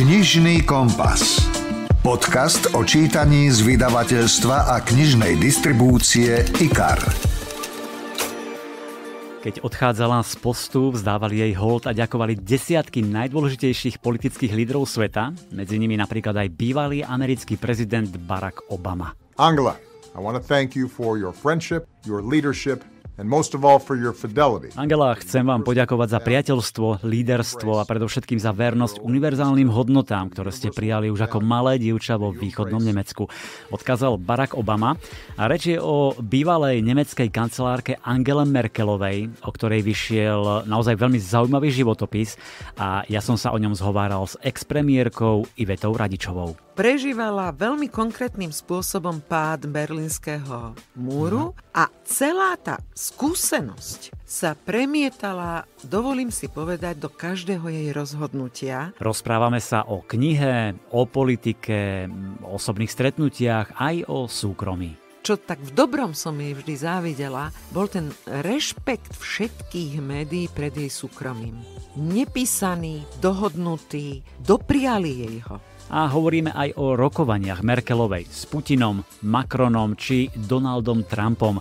Knižný kompas. Podcast o čítaní z vydavateľstva a knižnej distribúcie IKAR. Keď odchádzala z postu, vzdávali jej hold a ďakovali desiatky najdôležitejších politických lídrov sveta, medzi nimi napríklad aj bývalý americký prezident Barack Obama. Angela, I want to thank you for your friendship, your leadership Angela, chcem vám poďakovať za priateľstvo, líderstvo a predovšetkým za vernosť univerzálnym hodnotám, ktoré ste prijali už ako malé dievča vo východnom Nemecku. Odkázal Barack Obama a reč je o bývalej nemeckej kancelárke Angele Merkelovej, o ktorej vyšiel naozaj veľmi zaujímavý životopis a ja som sa o ňom zhováral s ex ex-premiérkou Ivetou Radičovou prežívala veľmi konkrétnym spôsobom pád berlínskeho múru mhm. a celá tá skúsenosť sa premietala, dovolím si povedať, do každého jej rozhodnutia. Rozprávame sa o knihe, o politike, osobných stretnutiach, aj o súkromí čo tak v dobrom som jej vždy závidela, bol ten rešpekt všetkých médií pred jej súkromím. Nepísaný, dohodnutý, dopriali jej ho a hovoríme aj o rokovaniach Merkelovej s Putinom, Macronom či Donaldom Trumpom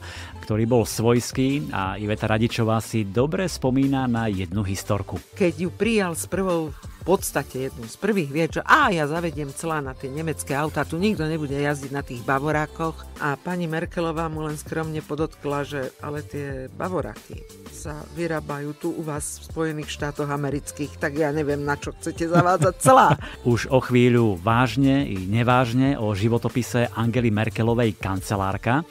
ktorý bol svojský a Iveta Radičová si dobre spomína na jednu historku. Keď ju prijal s prvou v podstate jednu z prvých vie, čo a ja zavediem celá na tie nemecké auta, tu nikto nebude jazdiť na tých bavorákoch. A pani Merkelová mu len skromne podotkla, že ale tie bavoráky sa vyrábajú tu u vás v Spojených štátoch amerických, tak ja neviem, na čo chcete zavádzať celá. Už o chvíľu vážne i nevážne o životopise Angely Merkelovej kancelárka.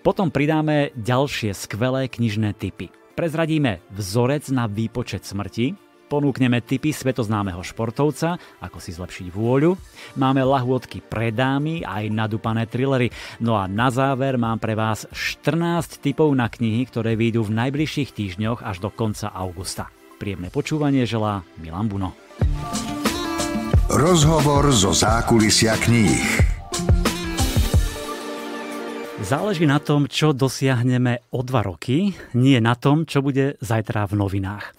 Potom pridáme ďalšie skvelé knižné typy. Prezradíme vzorec na výpočet smrti, ponúkneme typy svetoznámeho športovca, ako si zlepšiť vôľu, máme lahôdky pre dámy aj nadupané trillery, no a na záver mám pre vás 14 typov na knihy, ktoré výjdu v najbližších týždňoch až do konca augusta. Príjemné počúvanie želá Milan Buno. Rozhovor zo zákulisia kníh. Záleží na tom, čo dosiahneme o dva roky, nie na tom, čo bude zajtra v novinách.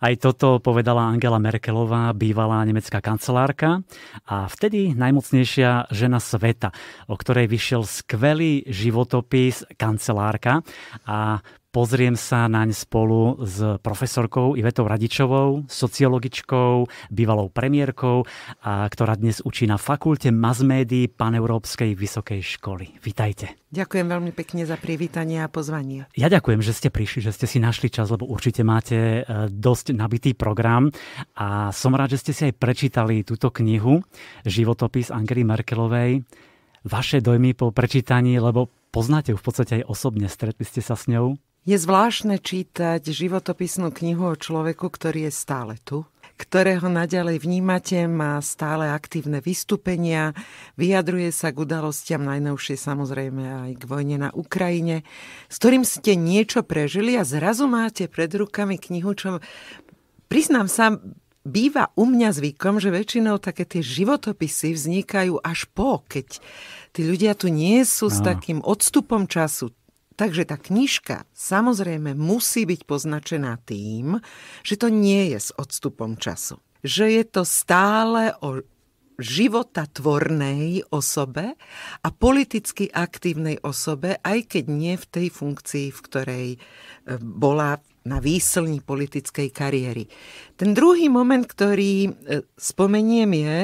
Aj toto povedala Angela Merkelová, bývalá nemecká kancelárka a vtedy najmocnejšia žena sveta, o ktorej vyšiel skvelý životopis kancelárka a Pozriem sa naň spolu s profesorkou Ivetou Radičovou, sociologičkou, bývalou premiérkou, a ktorá dnes učí na fakulte masmédií Paneurópskej vysokej školy. Vítajte. Ďakujem veľmi pekne za privítanie a pozvanie. Ja ďakujem, že ste prišli, že ste si našli čas, lebo určite máte e, dosť nabitý program a som rád, že ste si aj prečítali túto knihu, životopis Angely Merkelovej. Vaše dojmy po prečítaní, lebo poznáte ju v podstate aj osobne, stretli ste sa s ňou? Je zvláštne čítať životopisnú knihu o človeku, ktorý je stále tu, ktorého naďalej vnímate, má stále aktívne vystúpenia, vyjadruje sa k udalostiam najnovšie samozrejme aj k vojne na Ukrajine, s ktorým ste niečo prežili a zrazu máte pred rukami knihu, čo priznám sa, býva u mňa zvykom, že väčšinou také tie životopisy vznikajú až po, keď tí ľudia tu nie sú no. s takým odstupom času. Takže tá knižka samozrejme musí byť poznačená tým, že to nie je s odstupom času. Že je to stále o života tvornej osobe a politicky aktívnej osobe, aj keď nie v tej funkcii, v ktorej e, bola na výslní politickej kariéry. Ten druhý moment, ktorý e, spomeniem je,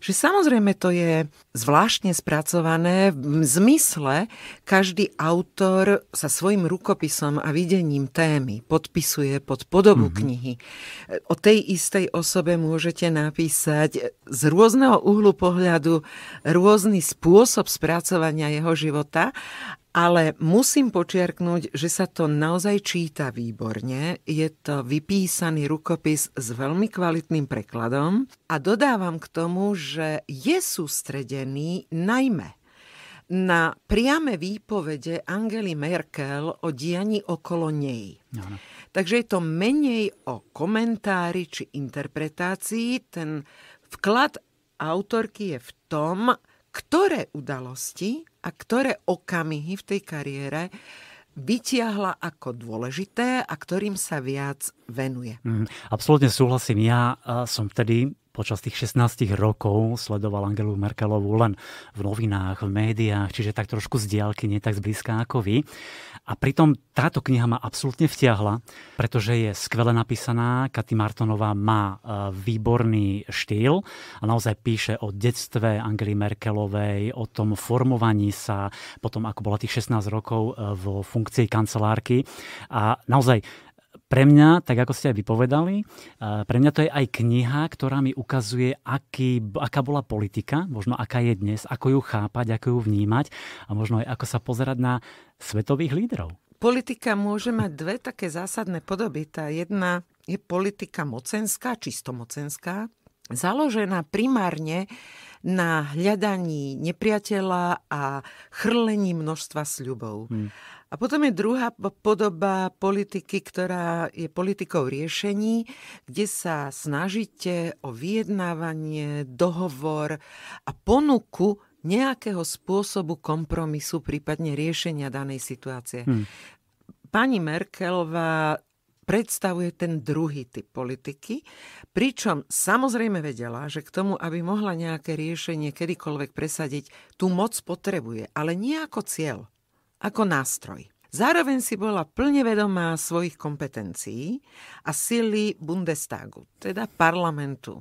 že samozrejme to je zvláštne spracované v zmysle, každý autor sa svojim rukopisom a videním témy podpisuje pod podobu mm-hmm. knihy. E, o tej istej osobe môžete napísať e, z rôzneho uhlu pohľadu rôzny spôsob spracovania jeho života ale musím počiarknúť, že sa to naozaj číta výborne. Je to vypísaný rukopis s veľmi kvalitným prekladom a dodávam k tomu, že je sústredený najmä na priame výpovede Angely Merkel o dianí okolo nej. no. Takže je to menej o komentári či interpretácii. Ten vklad autorky je v tom, ktoré udalosti a ktoré okamihy v tej kariére vytiahla ako dôležité a ktorým sa viac venuje. Mm, absolútne súhlasím. Ja e, som vtedy počas tých 16 rokov sledoval Angelu Merkelovú len v novinách, v médiách, čiže tak trošku z diálky, nie tak zblízka ako vy. A pritom táto kniha ma absolútne vtiahla, pretože je skvele napísaná. Katy Martonová má e, výborný štýl a naozaj píše o detstve Angely Merkelovej, o tom formovaní sa, potom ako bola tých 16 rokov e, vo funkcii kancelárky. A naozaj pre mňa, tak ako ste aj vypovedali, e, pre mňa to je aj kniha, ktorá mi ukazuje, aký, aká bola politika, možno aká je dnes, ako ju chápať, ako ju vnímať a možno aj ako sa pozerať na svetových lídrov. Politika môže mať dve také zásadné podoby. Tá jedna je politika mocenská, čisto mocenská, založená primárne na hľadaní nepriateľa a chrlení množstva sľubov. Hmm. A potom je druhá podoba politiky, ktorá je politikou riešení, kde sa snažíte o vyjednávanie, dohovor a ponuku nejakého spôsobu kompromisu, prípadne riešenia danej situácie. Hmm. Pani Merkelová predstavuje ten druhý typ politiky, pričom samozrejme vedela, že k tomu, aby mohla nejaké riešenie kedykoľvek presadiť, tú moc potrebuje, ale nie ako cieľ, ako nástroj. Zároveň si bola plne vedomá svojich kompetencií a sily Bundestagu, teda parlamentu.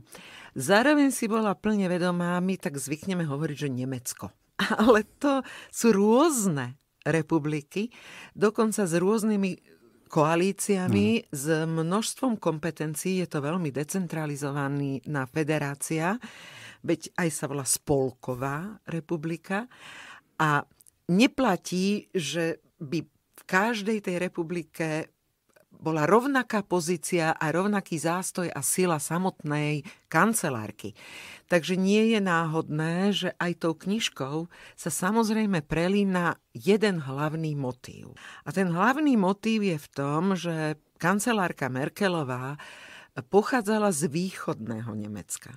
Zároveň si bola plne vedomá, my tak zvykneme hovoriť, že Nemecko. Ale to sú rôzne republiky, dokonca s rôznymi koalíciami mm. s množstvom kompetencií. Je to veľmi decentralizovaný na federácia, veď aj sa volá Spolková republika. A neplatí, že by v každej tej republike bola rovnaká pozícia a rovnaký zástoj a sila samotnej kancelárky. Takže nie je náhodné, že aj tou knižkou sa samozrejme prelína jeden hlavný motív. A ten hlavný motív je v tom, že kancelárka Merkelová pochádzala z východného Nemecka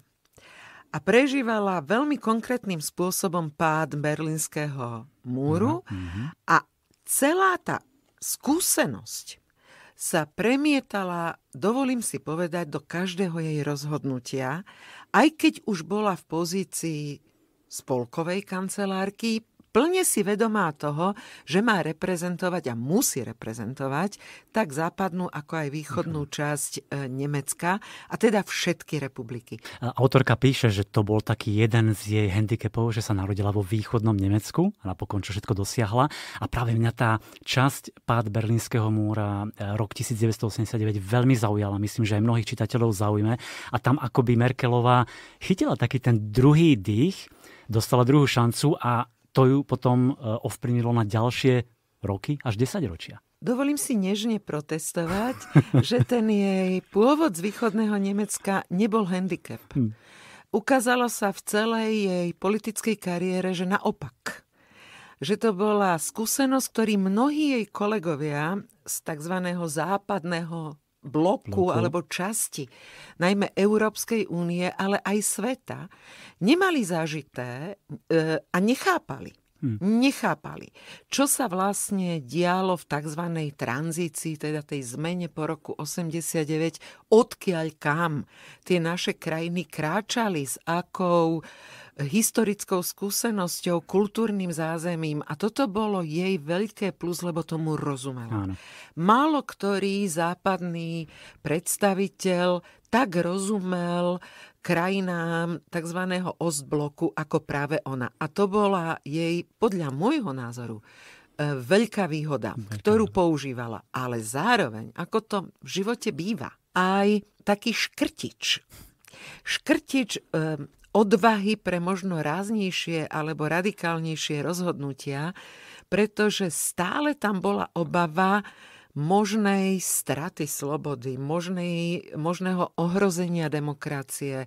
a prežívala veľmi konkrétnym spôsobom pád berlínskeho múru mm-hmm. a celá tá skúsenosť sa premietala, dovolím si povedať, do každého jej rozhodnutia, aj keď už bola v pozícii spolkovej kancelárky, plne si vedomá toho, že má reprezentovať a musí reprezentovať tak západnú ako aj východnú mhm. časť e, Nemecka a teda všetky republiky. Autorka píše, že to bol taký jeden z jej handicapov, že sa narodila vo východnom Nemecku a napokon čo všetko dosiahla. A práve mňa tá časť pád Berlínskeho múra e, rok 1989 veľmi zaujala. Myslím, že aj mnohých čitateľov zaujme. A tam akoby Merkelová chytila taký ten druhý dých, dostala druhú šancu a to ju potom e, ovplyvnilo na ďalšie roky až 10 ročia. Dovolím si nežne protestovať, že ten jej pôvod z východného Nemecka nebol handicap. Hmm. Ukázalo sa v celej jej politickej kariére, že naopak. Že to bola skúsenosť, ktorý mnohí jej kolegovia z tzv. západného bloku, bloku alebo časti, najmä Európskej únie, ale aj sveta, nemali zažité e, a nechápali. Hmm. Nechápali, čo sa vlastne dialo v tzv. tranzícii, teda tej zmene po roku 89, odkiaľ kam tie naše krajiny kráčali, s akou historickou skúsenosťou, kultúrnym zázemím. A toto bolo jej veľké plus, lebo tomu rozumela. Málo ktorý západný predstaviteľ tak rozumel krajinám tzv. ostbloku ako práve ona. A to bola jej, podľa môjho názoru, e, veľká výhoda, veľká ktorú výhoda. používala. Ale zároveň, ako to v živote býva, aj taký škrtič. Škrtič um, odvahy pre možno ráznejšie alebo radikálnejšie rozhodnutia, pretože stále tam bola obava, možnej straty slobody, možnej, možného ohrozenia demokracie. E,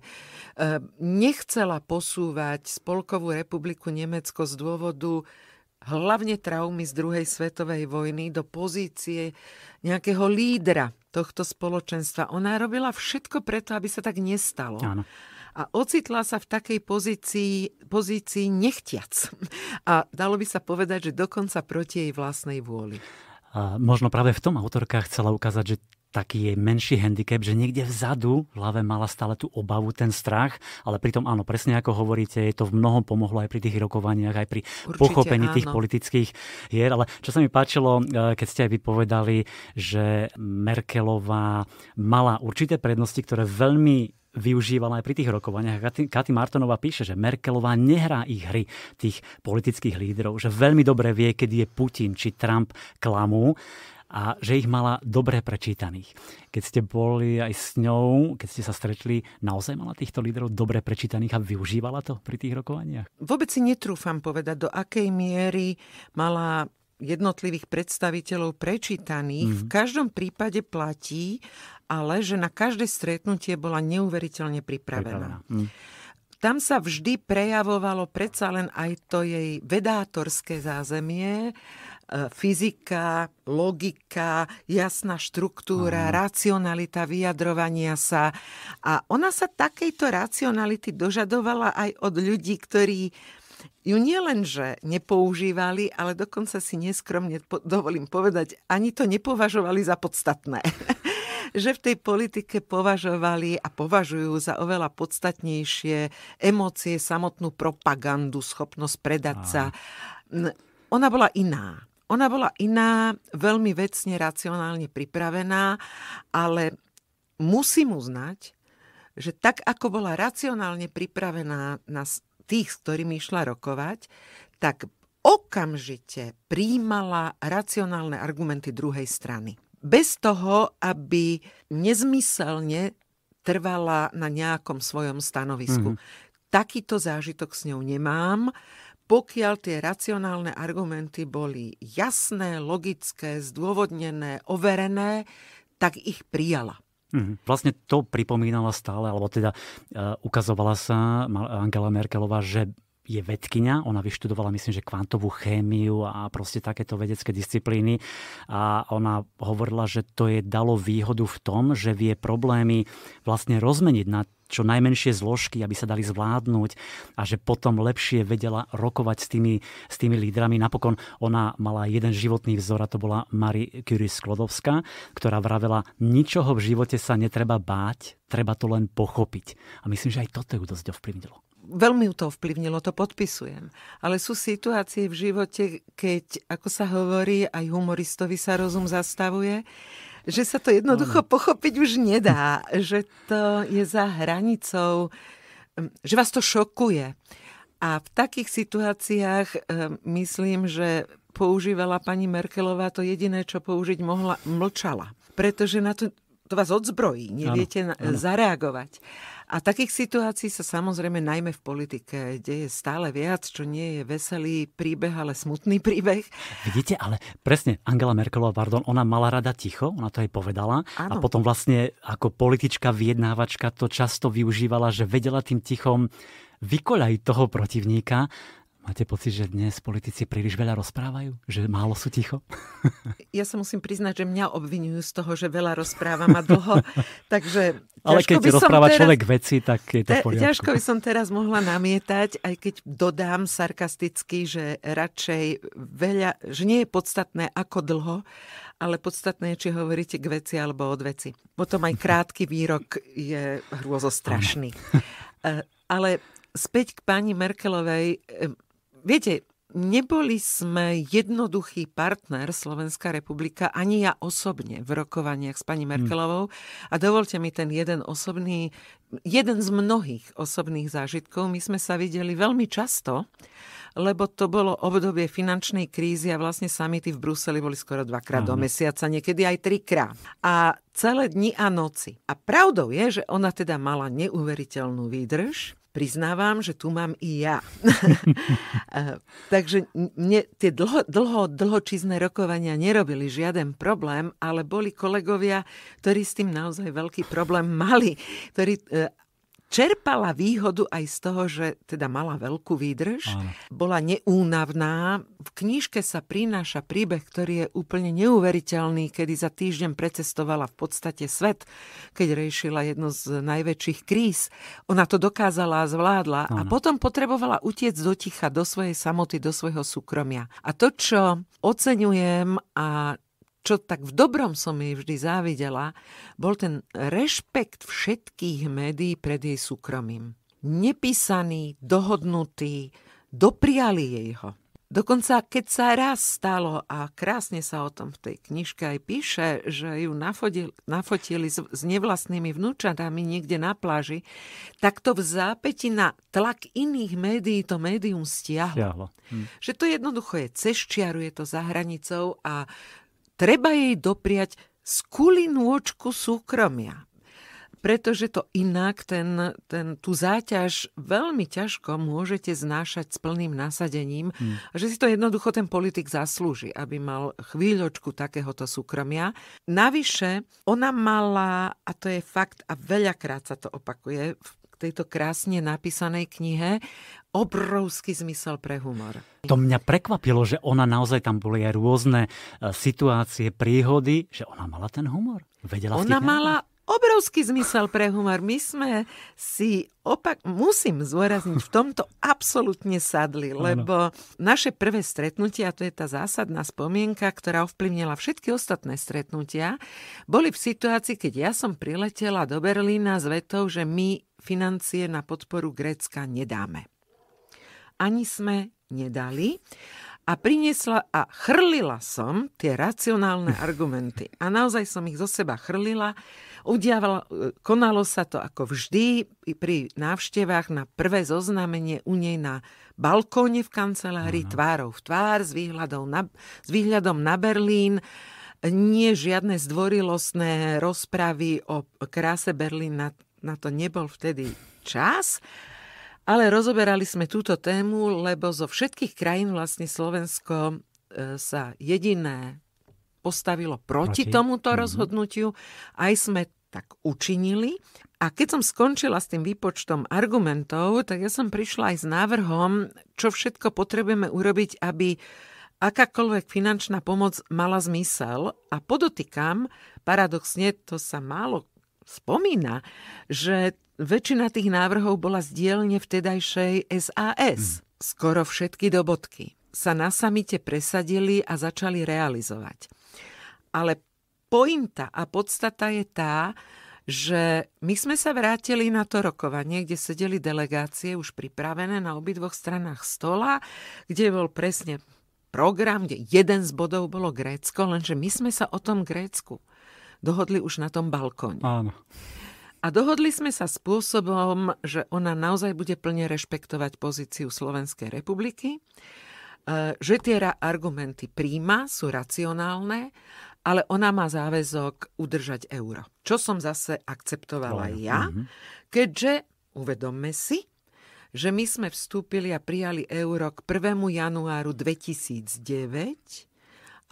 nechcela posúvať Spolkovú republiku Nemecko z dôvodu hlavne traumy z druhej svetovej vojny do pozície nejakého lídra tohto spoločenstva. Ona robila všetko preto, aby sa tak nestalo. Áno a ocitla sa v takej pozícii, pozícii nechtiac. A dalo by sa povedať, že dokonca proti jej vlastnej vôli. A možno práve v tom autorka chcela ukázať, že taký jej menší handicap, že niekde vzadu v hlave mala stále tú obavu, ten strach, ale pritom áno, presne ako hovoríte, Je to v mnohom pomohlo aj pri tých rokovaniach, aj pri Určite, pochopení áno. tých politických hier. Ale čo sa mi páčilo, e, keď ste aj vypovedali, že Merkelová mala určité prednosti, ktoré veľmi využívala aj pri tých rokovaniach. Katy Martonová píše, že Merkelová nehrá ich hry tých politických lídrov, že veľmi dobre vie, keď je Putin či Trump klamú a že ich mala dobre prečítaných. Keď ste boli aj s ňou, keď ste sa stretli, naozaj mala týchto lídrov dobre prečítaných a využívala to pri tých rokovaniach? Vôbec si netrúfam povedať, do akej miery mala jednotlivých predstaviteľov prečítaných. Mm-hmm. V mhm. každom prípade platí, ale že na každé stretnutie bola neuveriteľne pripravená. Hm. Tam sa vždy prejavovalo predsa len aj to jej vedátorské zázemie, e, fyzika, logika, jasná štruktúra, Aha. racionalita vyjadrovania sa. A ona sa takejto racionality dožadovala aj od ľudí, ktorí ju nielenže nepoužívali, ale dokonca si neskromne dovolím povedať, ani to nepovažovali za podstatné. že v tej politike považovali a považujú za oveľa podstatnejšie emócie, samotnú propagandu, schopnosť predať Aha. sa. Ona bola iná. Ona bola iná, veľmi vecne, racionálne pripravená, ale musím uznať, že tak ako bola racionálne pripravená na tých, s ktorými išla rokovať, tak okamžite príjmala racionálne argumenty druhej strany bez toho, aby nezmyselne trvala na nejakom svojom stanovisku. mm Takýto zážitok s ňou nemám, pokiaľ tie racionálne argumenty boli jasné, logické, zdôvodnené, overené, tak ich prijala. Mhm. Vlastne to pripomínala stále, alebo teda eh, ukazovala sa Angela Merkelová, že je vedkynia, ona vyštudovala myslím, že kvantovú chémiu a proste takéto vedecké disciplíny a ona hovorila, že to je dalo výhodu v tom, že vie problémy vlastne rozmeniť na čo najmenšie zložky, aby sa dali zvládnuť a že potom lepšie vedela rokovať s tými, s tými lídrami. Napokon ona mala jeden životný vzor a to bola Marie Curie Sklodovská, ktorá vravela, ničoho v živote sa netreba báť, treba to len pochopiť. A myslím, že aj toto ju dosť ovplyvnilo veľmi to vplyvnilo, to podpisujem. Ale sú situácie v živote, keď, ako sa hovorí, aj humoristovi sa rozum zastavuje, že sa to jednoducho no. pochopiť už nedá, že to je za hranicou, že vás to šokuje. A v takých situáciách e, myslím, že používala pani Merkelová to jediné, čo použiť mohla, mlčala. Pretože na to, to vás odzbrojí, neviete ano, ano. zareagovať. A takých situácií sa samozrejme najmä v politike deje stále viac, čo nie je veselý príbeh, ale smutný príbeh. Vidíte, ale presne Angela Merkelová, pardon, ona mala rada ticho, ona to aj povedala. Ano. A potom vlastne ako politička, vyjednávačka to často využívala, že vedela tým tichom vykoľaj toho protivníka Máte pocit, že dnes politici príliš veľa rozprávajú? Že málo sú ticho? Ja sa musím priznať, že mňa obvinujú z toho, že veľa rozprávam a dlho. takže Ale keď by rozpráva teraz, človek veci, tak je to v poriadku. Ťažko by som teraz mohla namietať, aj keď dodám sarkasticky, že radšej veľa, že nie je podstatné ako dlho, ale podstatné je, či hovoríte k veci alebo od veci. Potom aj krátky výrok je hrôzostrašný. E, ale späť k pani Merkelovej viete, neboli sme jednoduchý partner Slovenská republika, ani ja osobne v rokovaniach s pani hm. Merkelovou. A dovolte mi ten jeden osobný, jeden z mnohých osobných zážitkov. My sme sa videli veľmi často, lebo to bolo obdobie finančnej krízy a vlastne samity v Bruseli boli skoro dvakrát do mesiaca, niekedy aj trikrát. A celé dni a noci. A pravdou je, že ona teda mala neuveriteľnú výdrž priznávam, že tu mám i ja. Eh, takže mne tie dlho, dlho, dlhočízne rokovania nerobili žiaden problém, ale boli kolegovia, ktorí s tým naozaj veľký problém mali, ktorí eh, čerpala výhodu aj z toho, že teda mala veľkú výdrž, Áno. bola neúnavná. V knižke sa prináša príbeh, ktorý je úplne neuveriteľný, kedy za týždeň precestovala v podstate svet, keď riešila jednu z najväčších kríz. Ona to dokázala a zvládla Áno. a potom potrebovala utiec do ticha, do svojej samoty, do svojho súkromia. A to, čo oceňujem a čo tak v dobrom som jej vždy závidela, bol ten rešpekt všetkých médií pred jej súkromím. Nepísaný, dohodnutý, dopriali jej ho. Dokonca keď sa raz stalo, a krásne sa o tom v tej knižke aj píše, že ju nafotili, nafotili s, s nevlastnými vnúčatami niekde na pláži, tak to v zápäti na tlak iných médií to médium stiahlo. stiahlo. Hm. Že to jednoducho je cez čiaru, je to za hranicou a treba jej dopriať očku súkromia, pretože to inak ten, ten, tú záťaž veľmi ťažko môžete znášať s plným nasadením, hmm. že si to jednoducho ten politik zaslúži, aby mal chvíľočku takéhoto súkromia. Navyše, ona mala, a to je fakt, a veľakrát sa to opakuje v tejto krásne napísanej knihe obrovský zmysel pre humor. To mňa prekvapilo, že ona naozaj tam boli aj rôzne e, situácie, príhody, že ona mala ten humor. Vedela ona mala obrovský zmysel pre humor. My sme si opak, musím zdôrazniť, v tomto absolútne sadli, lebo naše prvé stretnutia, to je tá zásadná spomienka, ktorá ovplyvnila všetky ostatné stretnutia, boli v situácii, keď ja som priletela do Berlína s vetou, že my financie na podporu Grécka nedáme. Ani sme nedali a priniesla a chrlila som tie racionálne argumenty. A naozaj som ich zo seba chrlila. Udiavalo, konalo sa to ako vždy pri návštevách na prvé zoznámenie u nej na balkóne v kancelárii, ano. tvárou v tvár, s výhľadom na, s výhľadom na Berlín. Nie žiadne zdvorilostné rozpravy o kráse Berlína na to nebol vtedy čas, ale rozoberali sme túto tému, lebo zo všetkých krajín vlastne Slovensko e, sa jediné postavilo proti, proti? tomuto mm-hmm. rozhodnutiu. Aj sme tak učinili. A keď som skončila s tým výpočtom argumentov, tak ja som prišla aj s návrhom, čo všetko potrebujeme urobiť, aby akákoľvek finančná pomoc mala zmysel. A podotýkam, paradoxne to sa málo spomína, že väčšina tých návrhov bola z dielne vtedajšej SAS. Hm. Skoro všetky dobodky sa na samite presadili a začali realizovať. Ale pointa a podstata je tá, že my sme sa vrátili na to rokovanie, kde sedeli delegácie už pripravené na obidvoch stranách stola, kde bol presne program, kde jeden z bodov bolo Grécko, lenže my sme sa o tom Grécku dohodli už na tom balkóne. Áno. A dohodli sme sa spôsobom, že ona naozaj bude plne rešpektovať pozíciu Slovenskej republiky, e, že tie argumenty príjma, sú racionálne, ale ona má záväzok udržať euro. Čo som zase akceptovala no, ja, uh-huh. keďže uvedomme si, že my sme vstúpili a prijali euro k 1. januáru 2009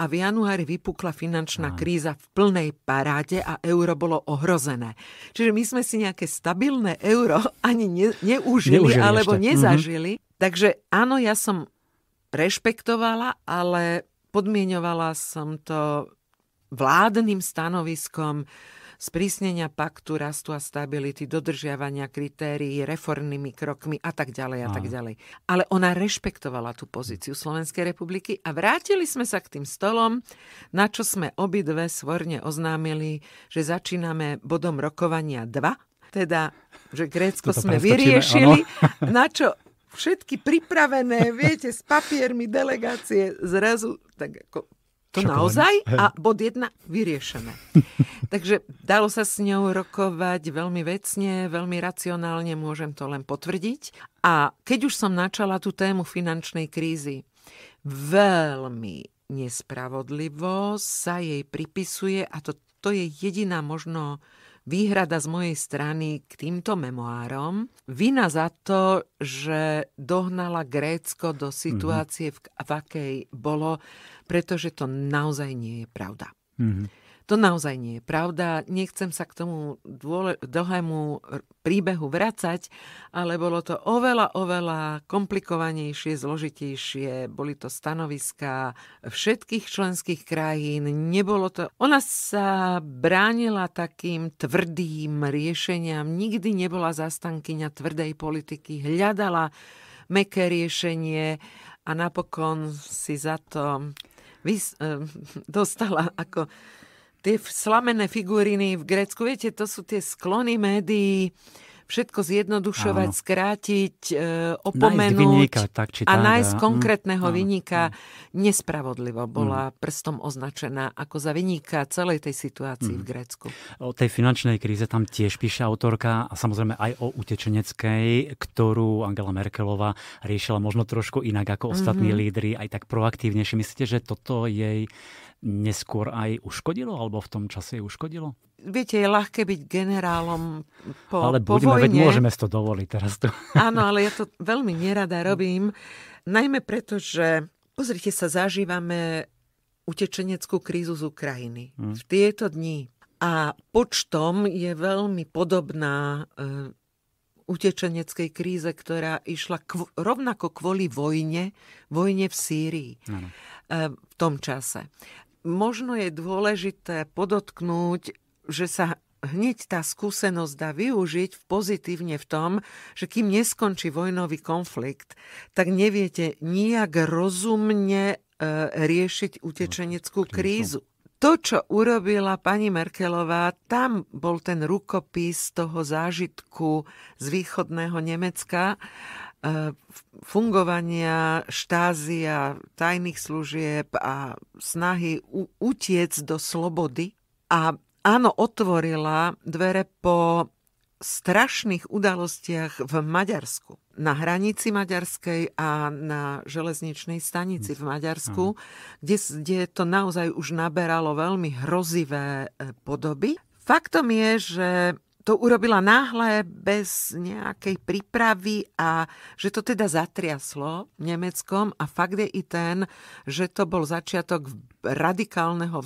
a v januári vypukla finančná Aha. kríza v plnej paráde a euro bolo ohrozené. Čiže my sme si nejaké stabilné euro ani ne, neužili, neužili alebo ešte. Mhm. nezažili. Mm-hmm. Takže áno, ja som rešpektovala, ale podmienovala som to vládnym stanoviskom, sprísnenia paktu rastu a stability, dodržiavania kritérií, reformnými krokmi a tak ďalej a tak ďalej. Ale ona rešpektovala tú pozíciu Slovenskej republiky a vrátili sme sa k tým stolom, na čo sme obidve svorne oznámili, že začíname bodom rokovania 2, teda, že Grécko sme vyriešili, ano. na čo všetky pripravené, viete, s papiermi delegácie zrazu tak ako to naozaj? A bod jedna vyriešené. Takže dalo sa s ňou rokovať veľmi vecne, veľmi racionálne, môžem to len potvrdiť. A keď už som načala tú tému finančnej krízy, veľmi nespravodlivo sa jej pripisuje, a to, to je jediná možno výhrada z mojej strany k týmto memoárom. Vina za to, že dohnala Grécko do mhm. situácie, mm-hmm. v, v akej bolo, pretože to naozaj nie je pravda. Mm-hmm. To naozaj nie je pravda. Nechcem sa k tomu dôle, dlhému príbehu vracať, ale bolo to oveľa, oveľa komplikovanejšie, zložitejšie. Boli to stanoviská všetkých členských krajín. Nebolo to... Ona sa bránila takým tvrdým riešeniam. Nikdy nebola zastankyňa tvrdej politiky. Hľadala meké riešenie a napokon si za to vys- dostala ako tie slamené figuriny v Grécku, viete, to sú tie sklony médií, všetko zjednodušovať, áno. skrátiť, e, opomenúť nájsť tak, či tak, a nájsť áno. konkrétneho áno, vyníka áno. nespravodlivo bola áno. Mm. prstom označená ako za vyníka celej tej situácii áno. v mm. Grécku. O tej finančnej kríze tam tiež píše autorka a samozrejme aj o utečeneckej, ktorú Angela Merkelová riešila možno trošku inak ako mhm. ostatní mm-hmm. lídry, aj tak proaktívnejšie. Myslíte, že toto jej neskôr aj uškodilo, alebo v tom čase jej uškodilo? viete, je ľahké byť generálom po, ale po budeme, vojne. Veď môžeme si to dovoliť teraz tu. Áno, ale ja to veľmi nerada robím. Najmä preto, že pozrite sa, zažívame utečeneckú krízu z Ukrajiny. Hmm. V tieto dni. A počtom je veľmi podobná e, utečeneckej kríze, ktorá išla kv- rovnako kvôli vojne, vojne v Sýrii ano. E, v tom čase. Možno je dôležité podotknúť, že sa hneď tá skúsenosť dá využiť v pozitívne v tom, že kým neskončí vojnový konflikt, tak neviete nijak rozumne e, riešiť utečeneckú no, krízu. To, čo urobila pani Merkelová, tam bol ten rukopis toho zážitku z východného Nemecka, e, fungovania štázia, tajných služieb a snahy utiec do slobody. A áno, otvorila dvere po strašných udalostiach v Maďarsku. Na hranici maďarskej a na železničnej stanici v Maďarsku, kde, kde to naozaj už naberalo veľmi hrozivé e, podoby. Faktom je, že to urobila náhle, bez nejakej prípravy a že to teda zatriaslo Nemeckom a fakt je i ten, že to bol začiatok radikálneho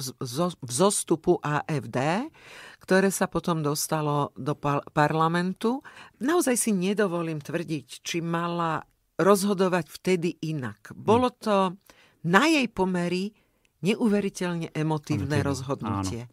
vzostupu AFD, ktoré sa potom dostalo do parlamentu. Naozaj si nedovolím tvrdiť, či mala rozhodovať vtedy inak. Bolo to na jej pomery neuveriteľne emotívne rozhodnutie. Áno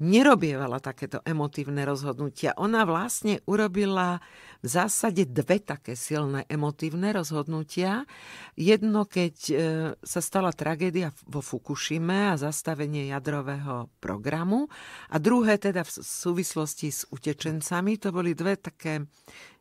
nerobievala takéto emotívne rozhodnutia. Ona vlastne urobila v zásade dve také silné emotívne rozhodnutia. Jedno, keď e, sa stala tragédia vo Fukushime a zastavenie jadrového programu a druhé teda v súvislosti s utečencami. To boli dve také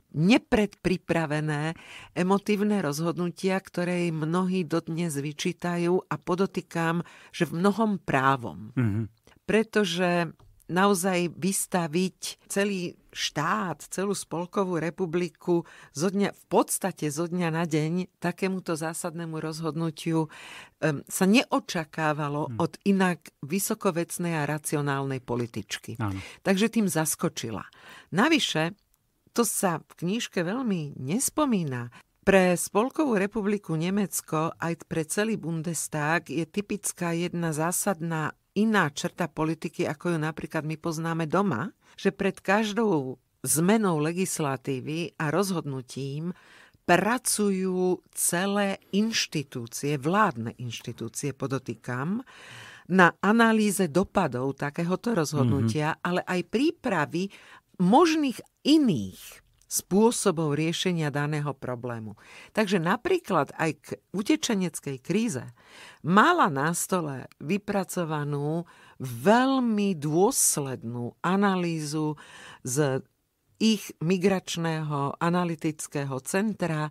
nepredpripravené emotívne rozhodnutia, ktoré mnohí dodnes vyčítajú a podotýkam, že v mnohom právom. Mm-hmm pretože naozaj vystaviť celý štát, celú spolkovú republiku zo dňa, v podstate zo dňa na deň takémuto zásadnému rozhodnutiu um, sa neočakávalo hmm. od inak vysokovecnej a racionálnej političky. Áno. Takže tým zaskočila. Navyše, to sa v knižke veľmi nespomína, pre Spolkovú republiku Nemecko aj pre celý Bundestag je typická jedna zásadná iná črta politiky, ako ju napríklad my poznáme doma, že pred každou zmenou legislatívy a rozhodnutím pracujú celé inštitúcie, vládne inštitúcie, podotýkam, na analýze dopadov takéhoto rozhodnutia, mm-hmm. ale aj prípravy možných iných spôsobov riešenia daného problému. Takže napríklad aj k utečeneckej kríze mala na stole vypracovanú veľmi dôslednú analýzu z ich migračného analytického centra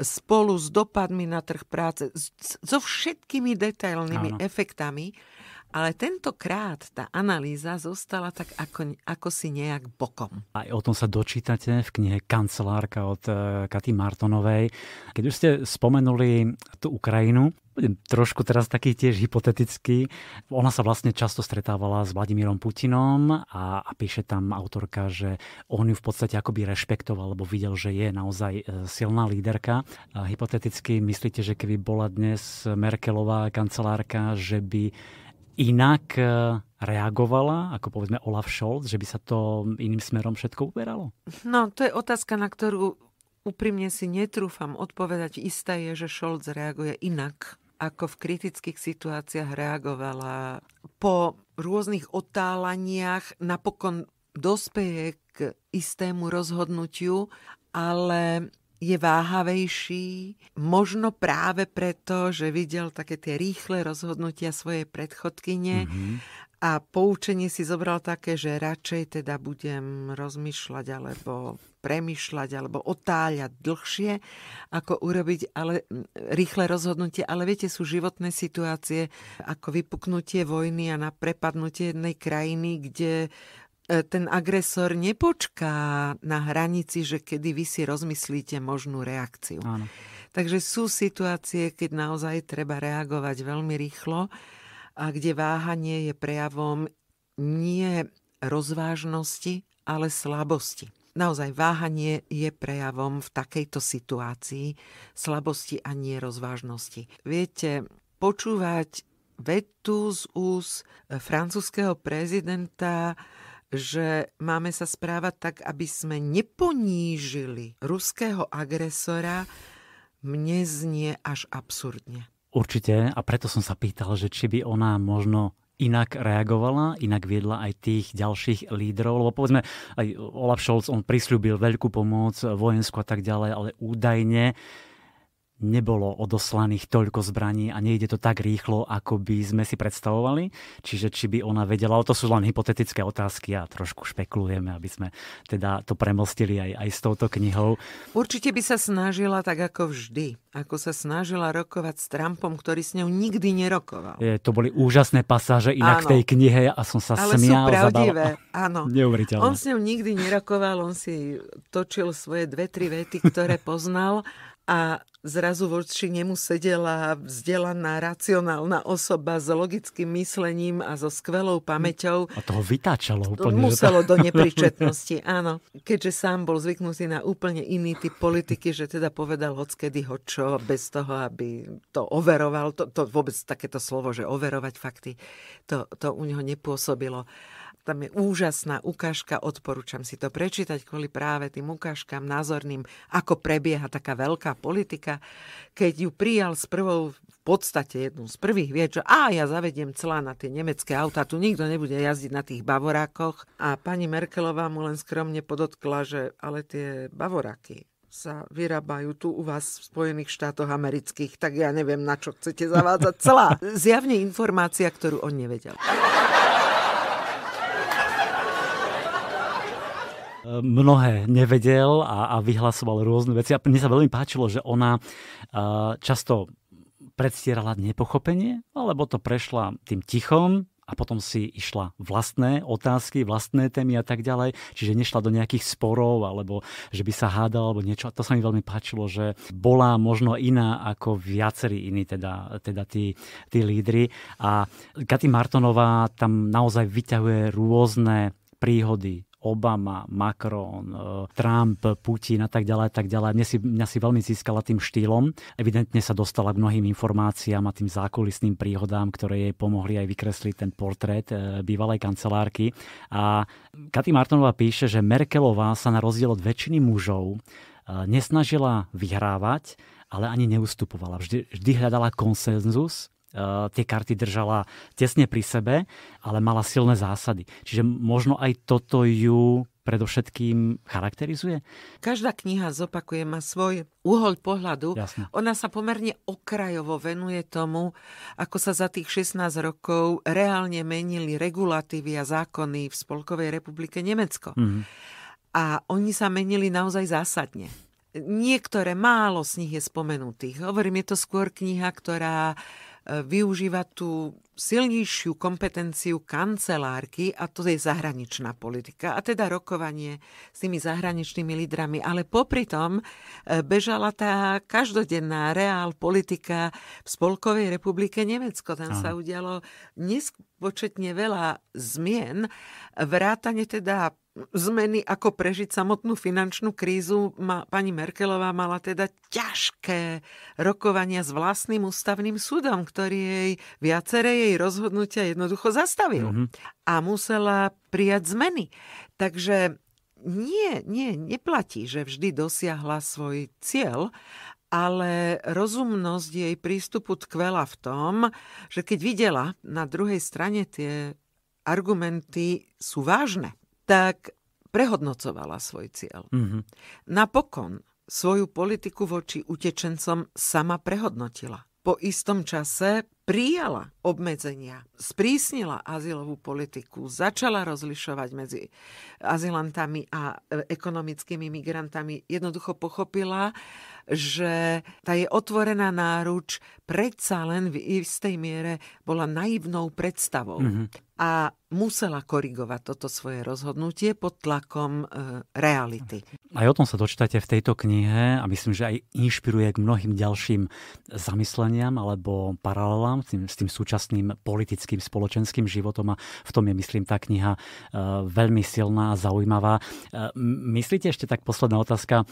spolu s dopadmi na trh práce, so všetkými detailnými Áno. efektami, ale tentokrát tá analýza zostala tak ako, ako si nejak bokom. A o tom sa dočítate v knihe Kancelárka od eh, Katy Martonovej. Keď už ste spomenuli tú Ukrajinu, budem trošku teraz taký tiež hypotetický. Ona sa vlastne často stretávala s Vladimírom Putinom a, a píše tam autorka, že on ju v podstate akoby rešpektoval, lebo videl, že je naozaj eh, silná líderka. A hypoteticky myslíte, že keby bola dnes Merkelová kancelárka, že by inak eh, reagovala, ako povedzme Olaf Scholz, že by sa to iným smerom všetko uberalo? No, to je otázka, na ktorú úprimne si netrúfam odpovedať. Isté je, že Scholz reaguje inak, ako v kritických situáciách reagovala. Po rôznych otálaniach napokon dospeje k istému rozhodnutiu, ale je váhavejší, možno práve preto, že videl také tie rýchle rozhodnutia svojej predchodkyne mm-hmm. a poučenie si zobral také, že radšej teda budem rozmýšľať alebo premyšľať alebo otáľať dlhšie, ako urobiť ale, rýchle rozhodnutie. Ale viete, sú životné situácie ako vypuknutie vojny a na prepadnutie jednej krajiny, kde E, ten agresor nepočká na hranici, že kedy vy si rozmyslíte možnú reakciu. Áno. Takže sú situácie, keď naozaj treba reagovať veľmi rýchlo a kde váhanie je prejavom nie rozvážnosti, ale slabosti. Naozaj váhanie je prejavom v takejto situácii slabosti a nie rozvážnosti. Viete, počúvať vetu z ús e, francúzského prezidenta že máme sa správať tak, aby sme neponížili ruského agresora, mne znie až absurdne. Určite, a preto som sa pýtal, že či by ona možno inak reagovala, inak viedla aj tých ďalších lídrov, lebo povedzme aj Olaf Scholz, on prislúbil veľkú pomoc, vojenskú a tak ďalej, ale údajne nebolo odoslaných toľko zbraní a nejde to tak rýchlo, ako by sme si predstavovali. Čiže či by ona vedela, ale to sú len hypotetické otázky a trošku špekulujeme, aby sme teda to premostili aj, aj s touto knihou. Určite by sa snažila tak ako vždy, ako sa snažila rokovať s Trumpom, ktorý s ňou nikdy nerokoval. Je, to boli úžasné pasáže inak áno, v tej knihe a som sa ale smial. Ale sú pravdivé, áno. Neuveriteľné. On s ňou nikdy nerokoval, on si točil svoje dve, tri vety, ktoré poznal a zrazu voči nemu sedela vzdelaná, racionálna osoba s logickým myslením a so skvelou pamäťou. A toho vytáčalo úplne. Muselo do nepričetnosti, áno. Keďže sám bol zvyknutý na úplne iný typ politiky, že teda povedal odkedy ho čo, bez toho, aby to overoval. To, to vôbec takéto slovo, že overovať fakty, to, to u neho nepôsobilo. Tam je úžasná ukážka, odporúčam si to prečítať kvôli práve tým ukážkam názorným, ako prebieha taká veľká politika. Keď ju prijal s prvou, v podstate jednu z prvých vie, že a ja zavediem celá na tie nemecké auta, tu nikto nebude jazdiť na tých bavorákoch. A pani Merkelová mu len skromne podotkla, že ale tie bavoráky sa vyrábajú tu u vás v Spojených štátoch amerických, tak ja neviem, na čo chcete zavádzať celá. Zjavne informácia, ktorú on nevedel. mnohé nevedel a, a vyhlasoval rôzne veci. A mne sa veľmi páčilo, že ona často predstierala nepochopenie, alebo to prešla tým tichom, a potom si išla vlastné otázky, vlastné témy a tak ďalej, čiže nešla do nejakých sporov alebo že by sa hádala alebo niečo. A to sa mi veľmi páčilo, že bola možno iná ako viacerí iní, teda, teda tí, tí lídry. A Katy Martonová tam naozaj vyťahuje rôzne príhody, Obama, Macron, eh, Trump, Putin a tak ďalej, tak ďalej. Mňa si, mňa si veľmi získala tým štýlom. Evidentne sa dostala k mnohým informáciám a tým zákulisným príhodám, ktoré jej pomohli aj vykresliť ten portrét eh, bývalej kancelárky. A Katy Martonová píše, že Merkelová sa na rozdiel od väčšiny mužov eh, nesnažila vyhrávať, ale ani neustupovala. Vždy, vždy hľadala konsenzus E, tie karty držala tesne pri sebe, ale mala silné zásady. Čiže možno aj toto ju predovšetkým charakterizuje? Každá kniha, zopakuje, má svoj uhol pohľadu. Jasne. Ona sa pomerne okrajovo venuje tomu, ako sa za tých 16 rokov reálne menili regulatívy a zákony v Spolkovej republike Nemecko. Mm-hmm. A oni sa menili naozaj zásadne. Niektoré málo z nich je spomenutých. Hovorím, je to skôr kniha, ktorá využíva tú silnejšiu kompetenciu kancelárky a to je zahraničná politika a teda rokovanie s tými zahraničnými lídrami. Ale popri tom e, bežala tá každodenná reál politika v Spolkovej republike Nemecko. Tam Aha. sa udialo nespočetne veľa zmien, vrátane teda zmeny, ako prežiť samotnú finančnú krízu. Ma, pani Merkelová mala teda ťažké rokovania s vlastným ústavným súdom, ktorý jej viaceré jej rozhodnutia jednoducho zastavil. Mm-hmm. A musela prijať zmeny. Takže nie, nie, neplatí, že vždy dosiahla svoj cieľ, ale rozumnosť jej prístupu tkvela v tom, že keď videla na druhej strane tie argumenty sú vážne, tak prehodnocovala svoj cieľ. Mm-hmm. Napokon svoju politiku voči utečencom sama prehodnotila. Po istom čase prijala obmedzenia, sprísnila azylovú politiku, začala rozlišovať medzi azylantami a e, ekonomickými migrantami, jednoducho pochopila, že tá je otvorená náruč predsa len v istej miere bola naivnou predstavou. Mm-hmm a musela korigovať toto svoje rozhodnutie pod tlakom e, reality. Aj o tom sa dočítate v tejto knihe a myslím, že aj inšpiruje k mnohým ďalším zamysleniam alebo paralelám porovnám s tým, s tým súčasným politickým, spoločenským životom a v tom je, myslím, tá kniha e, veľmi silná a zaujímavá. E, myslíte ešte tak posledná otázka,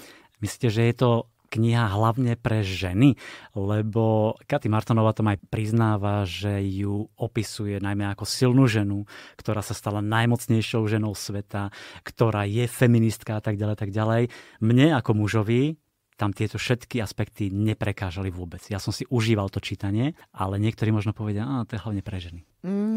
myslíte, že je to kniha hlavne pre ženy, lebo Katy Martonová tam aj priznáva, že ju opisuje najmä ako silnú ženu, ktorá sa stala najmocnejšou ženou sveta, ktorá je feministka a tak ďalej, tak ďalej. Mne ako mužovi tam tieto všetky aspekty neprekážali vôbec. Ja som si užíval to čítanie, ale niektorí možno povedia, že to je hlavne pre ženy.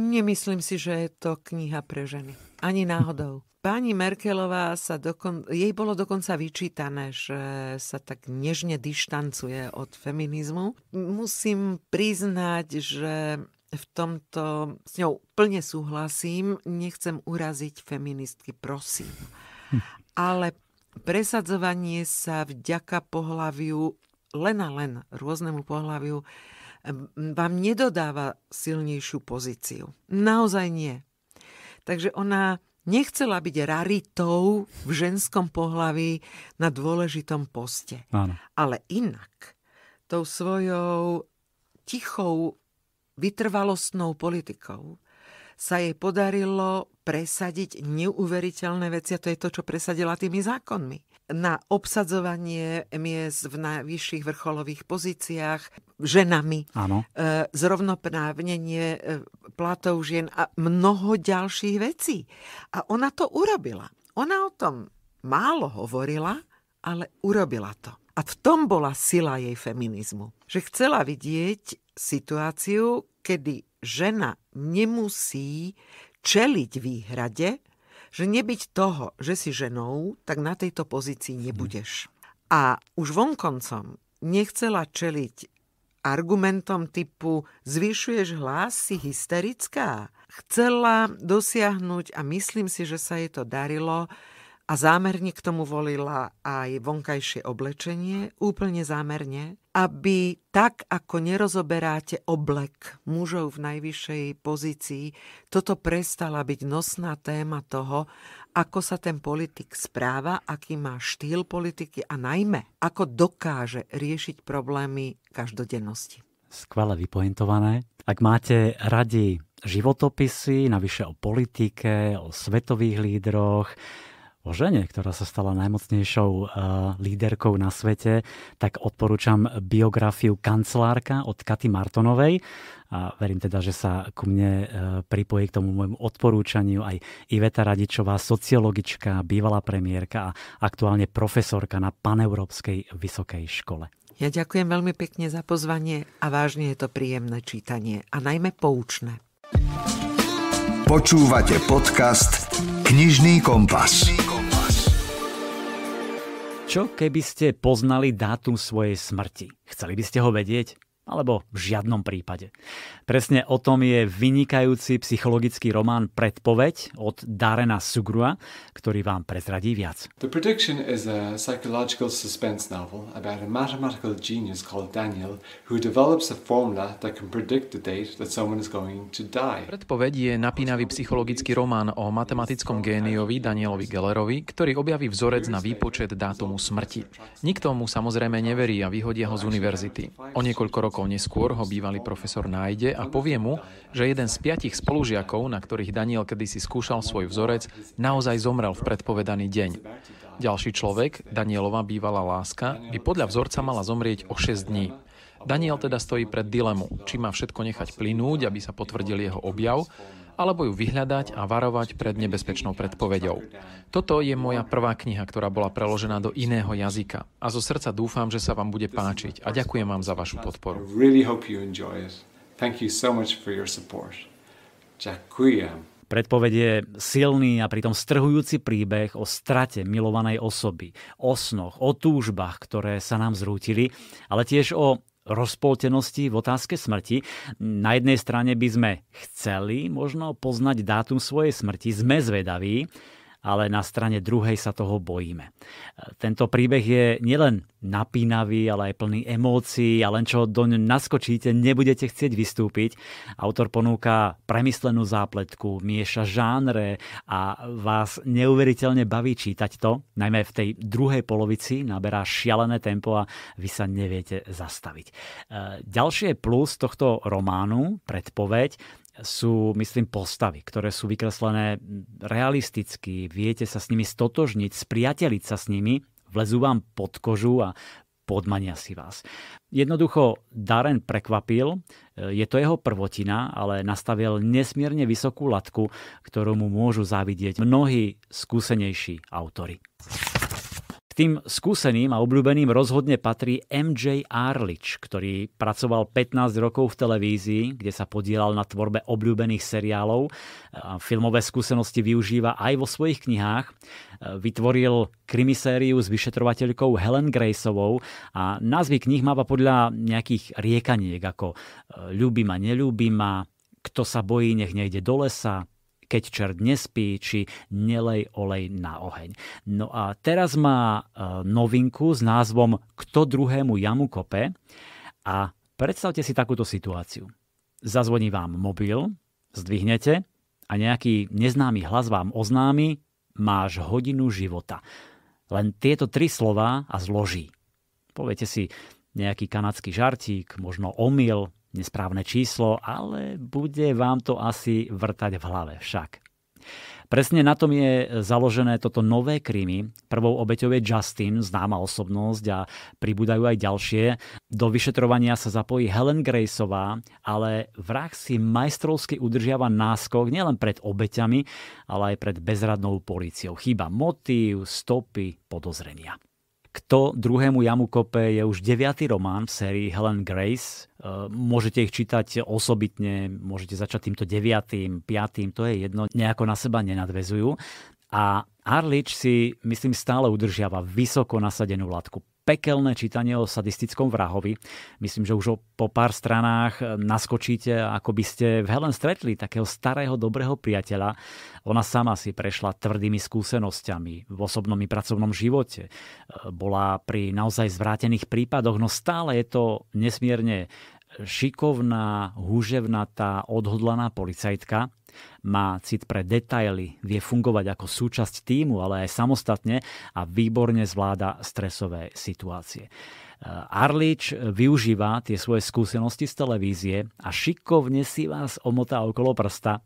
Nemyslím si, že je to kniha pre ženy. Ani náhodou. Pani Merkelová sa dokon... jej bolo dokonca vyčítané, že sa tak nežne dištancuje od feminizmu. Musím priznať, že v tomto s ňou plne súhlasím. Nechcem uraziť feministky, prosím. Ale presadzovanie sa vďaka pohlaviu, len a len rôznemu pohľaviu, vám nedodáva silnejšiu pozíciu. Naozaj nie. Takže ona nechcela byť raritou v ženskom pohlaví na dôležitom poste. Áno. Ale inak, tou svojou tichou vytrvalostnou politikou sa jej podarilo presadiť neuveriteľné veci, a to je to, čo presadila tými zákonmi. Na obsadzovanie miest v najvyšších vrcholových pozíciách ženami, Áno. E, zrovnoprávnenie e, platov žien a mnoho ďalších vecí. A ona to urobila. Ona o tom málo hovorila, ale urobila to. A v tom bola sila jej feminizmu. Že chcela vidieť situáciu, kedy žena nemusí čeliť výhrade, že nebyť toho, že si ženou, tak na tejto pozícii mhm. nebudeš. A už vonkoncom nechcela čeliť argumentom typu zvyšuješ hlas, si hysterická. Chcela dosiahnuť, a myslím si, že sa jej to darilo, a zámerne k tomu volila aj vonkajšie oblečenie, úplne zámerne, aby tak, ako nerozoberáte oblek mužov v najvyššej pozícii, toto prestala byť nosná téma toho, ako sa ten politik správa, aký má štýl politiky a najmä, ako dokáže riešiť problémy každodennosti. Skvele vypointované. Ak máte radi životopisy, navyše o politike, o svetových lídroch, o žene, ktorá sa stala najmocnejšou uh, líderkou na svete, tak odporúčam biografiu Kancelárka od Katy Martonovej. A verím teda, že sa ku mne eh, pripojí k tomu môjmu odporúčaniu aj Iveta Radičová, sociologička, bývalá premiérka a aktuálne profesorka na Paneurópskej vysokej škole. Ja ďakujem veľmi pekne za pozvanie a vážne je to príjemné čítanie a najmä poučné. Počúvate podcast Knižný kompas. Knižný kompas. Čo keby ste poznali dátum svojej smrti? Chceli by ste ho vedieť? alebo v žiadnom prípade. Presne o tom je vynikajúci psychologický román Predpoveď od Darena Sugrua, ktorý vám prezradí viac. The Prediction is a psychological suspense novel about a mathematical genius called Daniel who develops a formula that can predict the date that someone is going to die. Predpoveď je napínavý psychologický román o matematickom géniovi Danielovi Gellerovi, ktorý objaví vzorec na výpočet dátumu smrti. Nikto mu samozrejme neverí a vyhodia ho z univerzity. O niekoľko rokov rokov neskôr ho bývalý profesor nájde a povie mu, že jeden z piatich spolužiakov, na ktorých Daniel kedysi skúšal svoj vzorec, naozaj zomrel v predpovedaný deň. Ďalší človek, Danielova bývalá láska, by podľa vzorca mala zomrieť o 6 dní. Daniel teda stojí pred dilemu, či má všetko nechať plynúť, aby sa potvrdil jeho objav, alebo ju vyhľadať a varovať pred nebezpečnou predpovedou. Toto je moja prvá kniha, ktorá bola preložená do iného jazyka a zo srdca dúfam, že sa vám bude páčiť a ďakujem vám za vašu podporu. Ďakujem. Predpoveď je silný a pritom strhujúci príbeh o strate milovanej osoby, o snoch, o túžbách, ktoré sa nám zrútili, ale tiež o rozpoltenosti v otázke smrti. Na jednej strane by sme chceli možno poznať dátum svojej smrti, sme zvedaví, ale na strane druhej sa toho bojíme. Tento príbeh je nielen napínavý, ale aj plný emócií a len čo do naskočíte, nebudete chcieť vystúpiť. Autor ponúka premyslenú zápletku, mieša žánre a vás neuveriteľne baví čítať to, najmä v tej druhej polovici naberá šialené tempo a vy sa neviete zastaviť. E, Ďalšie plus tohto románu, predpoveď, sú, myslím, postavy, ktoré sú vykreslené realisticky, viete sa s nimi stotožniť, spriateliť sa s nimi, vlezú vám pod kožu a podmania si vás. Jednoducho Darren prekvapil, je to jeho prvotina, ale nastavil nesmierne vysokú latku, ktorú mu môžu závidieť mnohí skúsenejší autory tým skúseným a obľúbeným rozhodne patrí MJ Arlich, ktorý pracoval 15 rokov v televízii, kde sa podielal na tvorbe obľúbených seriálov. Filmové skúsenosti využíva aj vo svojich knihách. Vytvoril krimisériu s vyšetrovateľkou Helen Graceovou a názvy knih máva podľa nejakých riekaniek ako e, Ľubí ma, nelúbí ma, Kto sa bojí, nech nejde do lesa, keď čer nespí, či nelej olej na oheň. No a teraz má e, novinku s názvom Kto druhému jamu kope a predstavte si takúto situáciu. Zazvoní vám mobil, zdvihnete a nejaký neznámy hlas vám oznámi, máš hodinu života. Len tieto tri slová a zloží. Poviete si nejaký kanadský žartík, možno omyl, nesprávne číslo, ale bude vám to asi vrtať v hlave však. Presne na tom je založené toto nové krimi. Prvou obeťou je Justin, známa osobnosť a pribúdajú aj ďalšie. Do vyšetrovania sa zapojí Helen Graceová, ale vrah si majstrovsky udržiava náskok nielen pred obeťami, ale aj pred bezradnou políciou. Chýba motív, stopy, podozrenia. Kto druhému jamu kope je už deviatý román v sérii Helen Grace. E, môžete ich čítať osobitne, môžete začať týmto deviatým, piatým, to je jedno, nejako na seba nenadvezujú. A Arlič si, myslím, stále udržiava vysoko nasadenú látku pekelné čítanie o sadistickom vrahovi. Myslím, že už o, po pár stranách naskočíte, ako by ste v Helen stretli takého starého dobrého priateľa. Ona sama si prešla tvrdými skúsenosťami v osobnom i pracovnom živote. E, bola pri naozaj zvrátených prípadoch, no stále je to nesmierne šikovná, húževnatá, odhodlaná policajtka, má cit pre detaily, vie fungovať ako súčasť týmu, ale aj samostatne a výborne zvláda stresové situácie. E, Arlič využíva tie svoje skúsenosti z televízie a šikovne si vás omotá okolo prsta.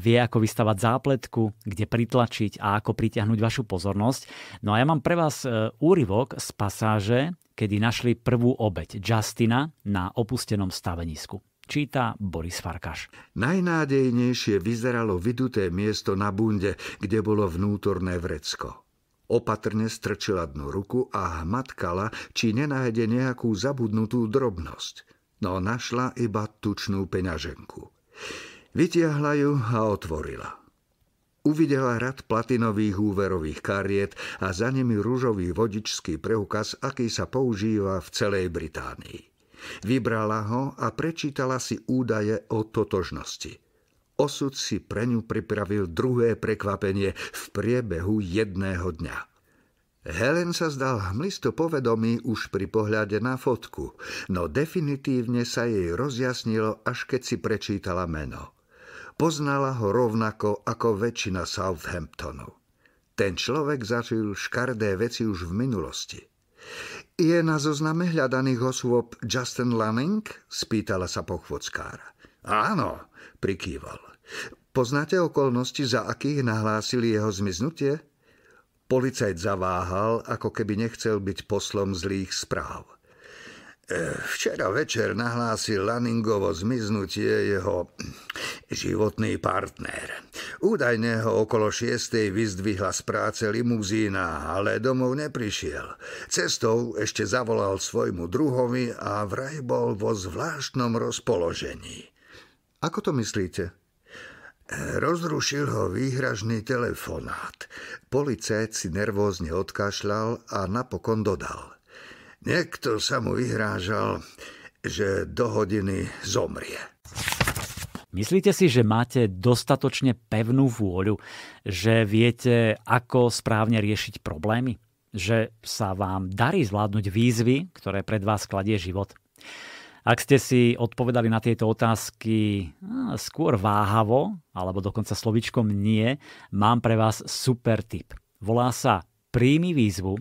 Vie, ako vystavať zápletku, kde pritlačiť a ako pritiahnuť vašu pozornosť. No a ja mám pre vás e, úryvok z pasáže, kedy našli prvú obeď Justina na opustenom stavenisku. Číta Boris Farkaš. Najnádejnejšie vyzeralo vyduté miesto na bunde, kde bolo vnútorné vrecko. Opatrne strčila dnu ruku a hmatkala, či nenájde nejakú zabudnutú drobnosť. No našla iba tučnú peňaženku. Vytiahla ju a otvorila – Uvidela rad platinových úverových kariet a za nimi rúžový vodičský preukaz, aký sa používa v celej Británii. Vybrala ho a prečítala si údaje o totožnosti. Osud si pre ňu pripravil druhé prekvapenie v priebehu jedného dňa. Helen sa zdal hmlisto povedomý už pri pohľade na fotku, no definitívne sa jej rozjasnilo, až keď si prečítala meno. Poznala ho rovnako ako väčšina Southamptonu. Ten človek zažil škardé veci už v minulosti. Je na zozname hľadaných osôb Justin Lanning? spýtala sa pochvockára. Áno, prikýval. Poznáte okolnosti, za akých nahlásili jeho zmiznutie? Policajt zaváhal, ako keby nechcel byť poslom zlých správ. Včera večer nahlásil Laningovo zmiznutie jeho životný partner. Údajne ho okolo šiestej vyzdvihla z práce limuzína, ale domov neprišiel. Cestou ešte zavolal svojmu druhovi a vraj bol vo zvláštnom rozpoložení. Ako to myslíte? Rozrušil ho výhražný telefonát. Policajt si nervózne odkašľal a napokon dodal – Niekto sa mu vyhrážal, že do hodiny zomrie. Myslíte si, že máte dostatočne pevnú vôľu, že viete, ako správne riešiť problémy? Že sa vám darí zvládnuť výzvy, ktoré pred vás kladie život? Ak ste si odpovedali na tieto otázky skôr váhavo, alebo dokonca slovičkom nie, mám pre vás super tip. Volá sa príjmi výzvu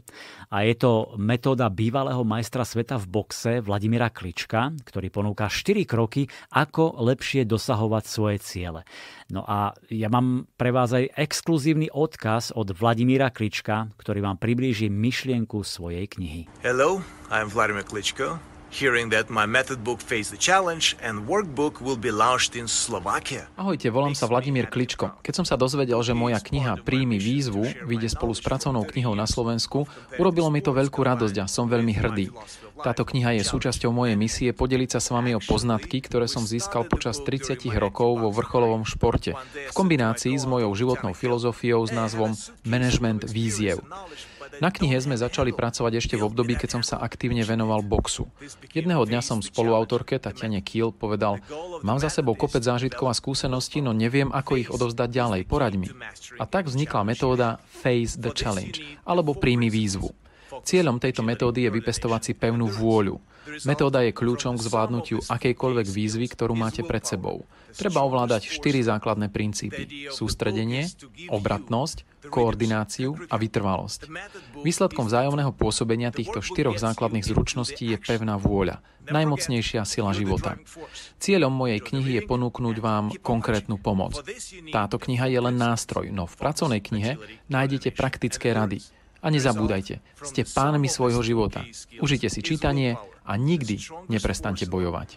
a je to metóda bývalého majstra sveta v boxe Vladimira Klička, ktorý ponúka 4 kroky, ako lepšie dosahovať svoje ciele. No a ja mám pre vás aj exkluzívny odkaz od Vladimíra Klička, ktorý vám priblíži myšlienku svojej knihy. Hello, I'm Vladimir Klitschko. Hearing that my method book faced the challenge and workbook will be launched in Slovakia. Ahojte, volám sa Vladimír Kličko. Keď som sa dozvedel, že moja kniha Príjmi výzvu vyjde spolu s pracovnou knihou na Slovensku, urobilo mi to veľkú radosť a som veľmi hrdý. Táto kniha je súčasťou mojej misie podeliť sa s vami o poznatky, ktoré som získal počas 30 rokov vo vrcholovom športe v kombinácii s mojou životnou filozofiou s názvom Management víziev. Na knihe sme začali pracovať ešte v období, keď som sa aktívne venoval boxu. Jedného dňa som spoluautorke Tatiane Kiel povedal, mám za sebou kopec zážitkov a skúseností, no neviem, ako ich odovzdať ďalej, poraď mi. A tak vznikla metóda Face the Challenge, alebo príjmi výzvu. Cieľom tejto metódy je vypestovať si pevnú vôľu. Metóda je kľúčom k zvládnutiu akejkoľvek výzvy, ktorú máte pred sebou. Treba ovládať štyri základné princípy. Sústredenie, obratnosť, koordináciu a vytrvalosť. Výsledkom vzájomného pôsobenia týchto štyroch základných zručností je pevná vôľa, najmocnejšia sila života. Cieľom mojej knihy je ponúknuť vám konkrétnu pomoc. Táto kniha je len nástroj, no v pracovnej knihe nájdete praktické rady, a nezabúdajte, ste pánmi svojho života. Užite si čítanie a nikdy neprestante bojovať.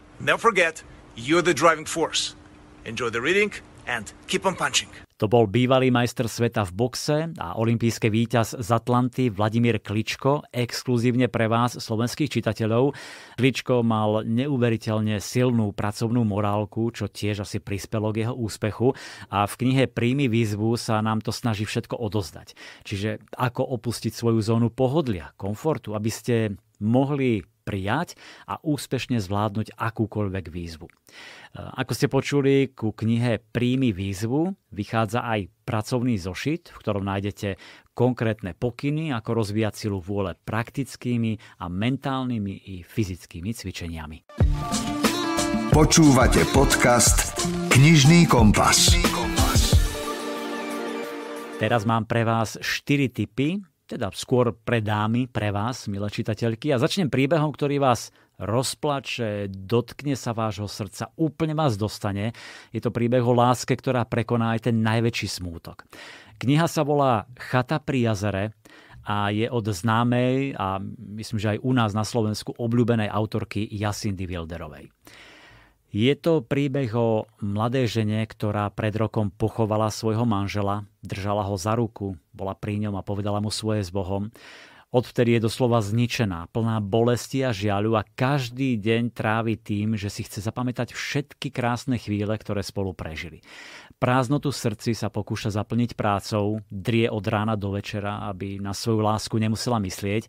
Enjoy the reading and keep on punching. To bol bývalý majster sveta v boxe a olimpijský víťaz z Atlanty Vladimír Kličko, exkluzívne pre vás slovenských čitateľov. Kličko mal neuveriteľne silnú pracovnú morálku, čo tiež asi prispelo k jeho úspechu a v knihe Príjmy výzvu sa nám to snaží všetko odozdať. Čiže ako opustiť svoju zónu pohodlia, komfortu, aby ste mohli prijať a úspešne zvládnuť akúkoľvek výzvu. E, ako ste počuli, ku knihe Príjmy výzvu vychádza aj pracovný zošit, v ktorom nájdete konkrétne pokyny, ako rozvíjať silu vôle praktickými a mentálnymi i fyzickými cvičeniami. Počúvate podcast Knižný kompas. Teraz mám pre vás 4 typy, teda skôr pre dámy, pre vás, milé čitateľky. A začnem príbehom, ktorý vás rozplače, dotkne sa vášho srdca, úplne vás dostane. Je to príbeh o láske, ktorá prekoná aj ten najväčší smútok. Kniha sa volá Chata pri jazere a je od známej a myslím, že aj u nás na Slovensku obľúbenej autorky Jasindy Wilderovej. Je to príbeh o mladé žene, ktorá pred rokom pochovala svojho manžela, držala ho za ruku, bola pri ňom a povedala mu svoje s Bohom. Odvtedy je doslova zničená, plná bolesti a žiaľu a každý deň trávi tým, že si chce zapamätať všetky krásne chvíle, ktoré spolu prežili. Prázdnotu srdci sa pokúša zaplniť prácou, drie od rána do večera, aby na svoju lásku nemusela myslieť. E,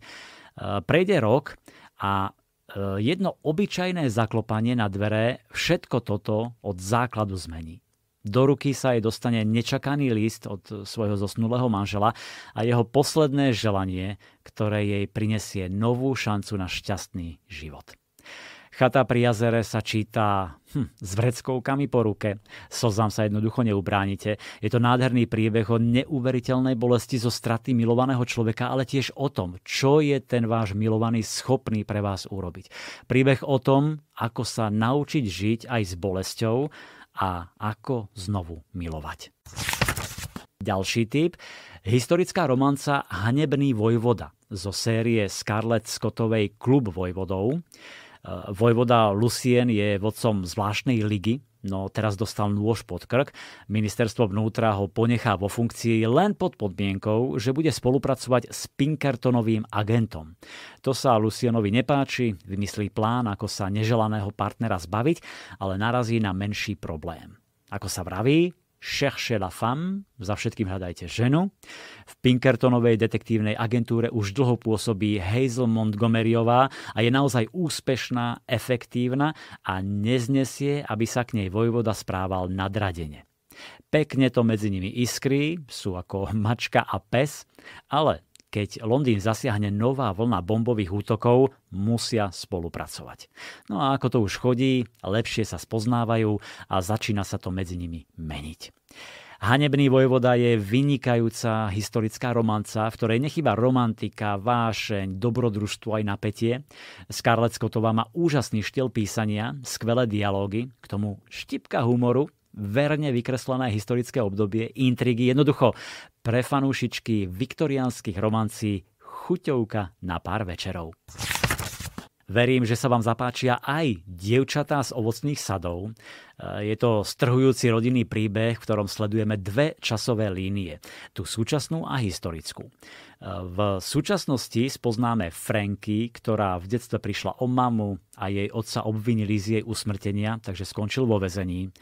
prejde rok a E, jedno obyčajné zaklopanie na dvere všetko toto od základu zmení. Do ruky sa jej dostane nečakaný list od svojho zosnulého manžela a jeho posledné želanie, ktoré jej prinesie novú šancu na šťastný život. Chata pri jazere sa číta hm, s vreckovkami po ruke. Slzám sa jednoducho neubránite. Je to nádherný príbeh o neuveriteľnej bolesti zo straty milovaného človeka, ale tiež o tom, čo je ten váš milovaný schopný pre vás urobiť. Príbeh o tom, ako sa naučiť žiť aj s bolesťou a ako znovu milovať. Ďalší typ. Historická romanca Hanebný vojvoda zo série Scarlett Scottovej Klub vojvodov. Eh, vojvoda Lucien je vodcom zvláštnej ligy, no teraz dostal nôž pod krk. Ministerstvo vnútra ho ponechá vo funkcii len pod podmienkou, že bude spolupracovať s Pinkertonovým agentom. To sa Lucienovi nepáči, vymyslí plán, ako sa neželaného partnera zbaviť, ale narazí na menší problém. Ako sa vraví, la femme, za všetkým hľadajte ženu. V Pinkertonovej detektívnej agentúre už dlho pôsobí Hazel Montgomeryová a je naozaj úspešná, efektívna a neznesie, aby sa k nej vojvoda správal nadradene. Pekne to medzi nimi iskry, sú ako mačka a pes, ale keď Londýn zasiahne nová vlna bombových útokov, musia spolupracovať. No a ako to už chodí, lepšie sa spoznávajú a začína sa to medzi nimi meniť. Hanebný vojvoda je vynikajúca historická romanca, v ktorej nechýba romantika, vášeň, dobrodružstvo aj napätie. Scarlett Scottová má úžasný štýl písania, skvelé dialógy, k tomu štipka humoru verne vykreslené historické obdobie, intrigy, jednoducho pre fanúšičky viktoriánskych romancí chuťovka na pár večerov. Verím, že sa vám zapáčia aj dievčatá z ovocných sadov. E, je to strhujúci rodinný príbeh, v ktorom sledujeme dve časové línie. Tú súčasnú a historickú. E, v súčasnosti spoznáme Franky, ktorá v detstve prišla o mamu a jej otca obvinili z jej usmrtenia, takže skončil vo väzení.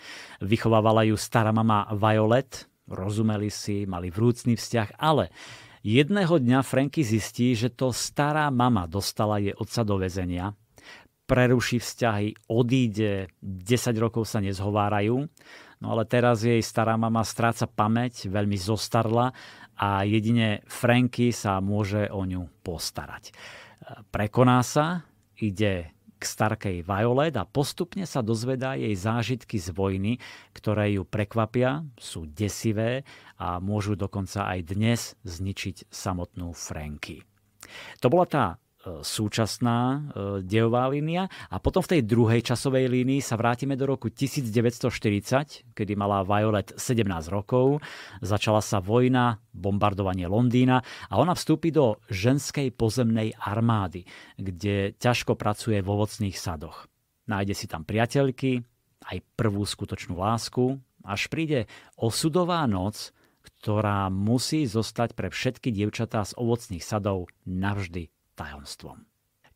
Vychovávala ju stará mama Violet, rozumeli si, mali vrúcný vzťah, ale Jedného dňa Franky zistí, že to stará mama dostala jej otca do väzenia, preruší vzťahy, odíde, 10 rokov sa nezhovárajú, no ale teraz jej stará mama stráca pamäť, veľmi zostarla a jedine Franky sa môže o ňu postarať. Prekoná sa, ide k starkej Violet a postupne sa dozvedá jej zážitky z vojny, ktoré ju prekvapia, sú desivé a môžu dokonca aj dnes zničiť samotnú Franky. To bola tá E, súčasná e, dejová línia. A potom v tej druhej časovej línii sa vrátime do roku 1940, kedy mala Violet 17 rokov. Začala sa vojna, bombardovanie Londýna a ona vstúpi do ženskej pozemnej armády, kde ťažko pracuje v ovocných sadoch. Nájde si tam priateľky, aj prvú skutočnú lásku, až príde osudová noc, ktorá musí zostať pre všetky dievčatá z ovocných sadov navždy tajomstvom.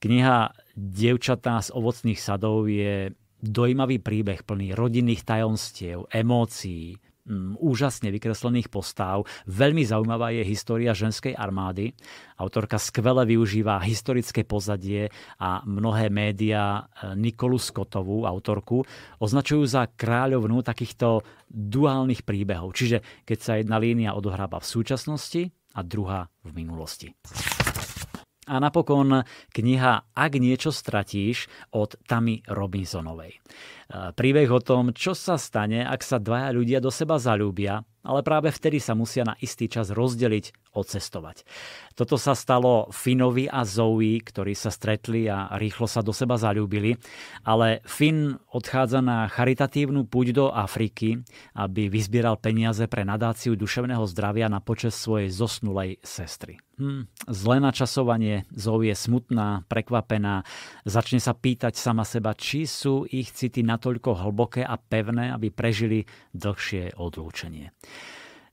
Kniha Dievčatá z ovocných sadov je dojímavý príbeh plný rodinných tajomstiev, emócií, mm, úžasne vykreslených postav. Veľmi zaujímavá je história ženskej armády. Autorka skvele využíva historické pozadie a mnohé médiá e, Nikolu Skotovú autorku, označujú za kráľovnú takýchto duálnych príbehov. Čiže keď sa jedna línia odohráva v súčasnosti a druhá v minulosti a napokon kniha Ak niečo stratíš od Tamy Robinsonovej. Príbeh o tom, čo sa stane, ak sa dvaja ľudia do seba zalúbia, ale práve vtedy sa musia na istý čas rozdeliť, odcestovať. Toto sa stalo Finovi a Zoe, ktorí sa stretli a rýchlo sa do seba zalúbili, ale Fin odchádza na charitatívnu púť do Afriky, aby vyzbieral peniaze pre nadáciu duševného zdravia na počas svojej zosnulej sestry. Hm, zlé načasovanie, Zoe je smutná, prekvapená, začne sa pýtať sama seba, či sú ich city na natoľko hlboké a pevné, aby prežili dlhšie odlúčenie.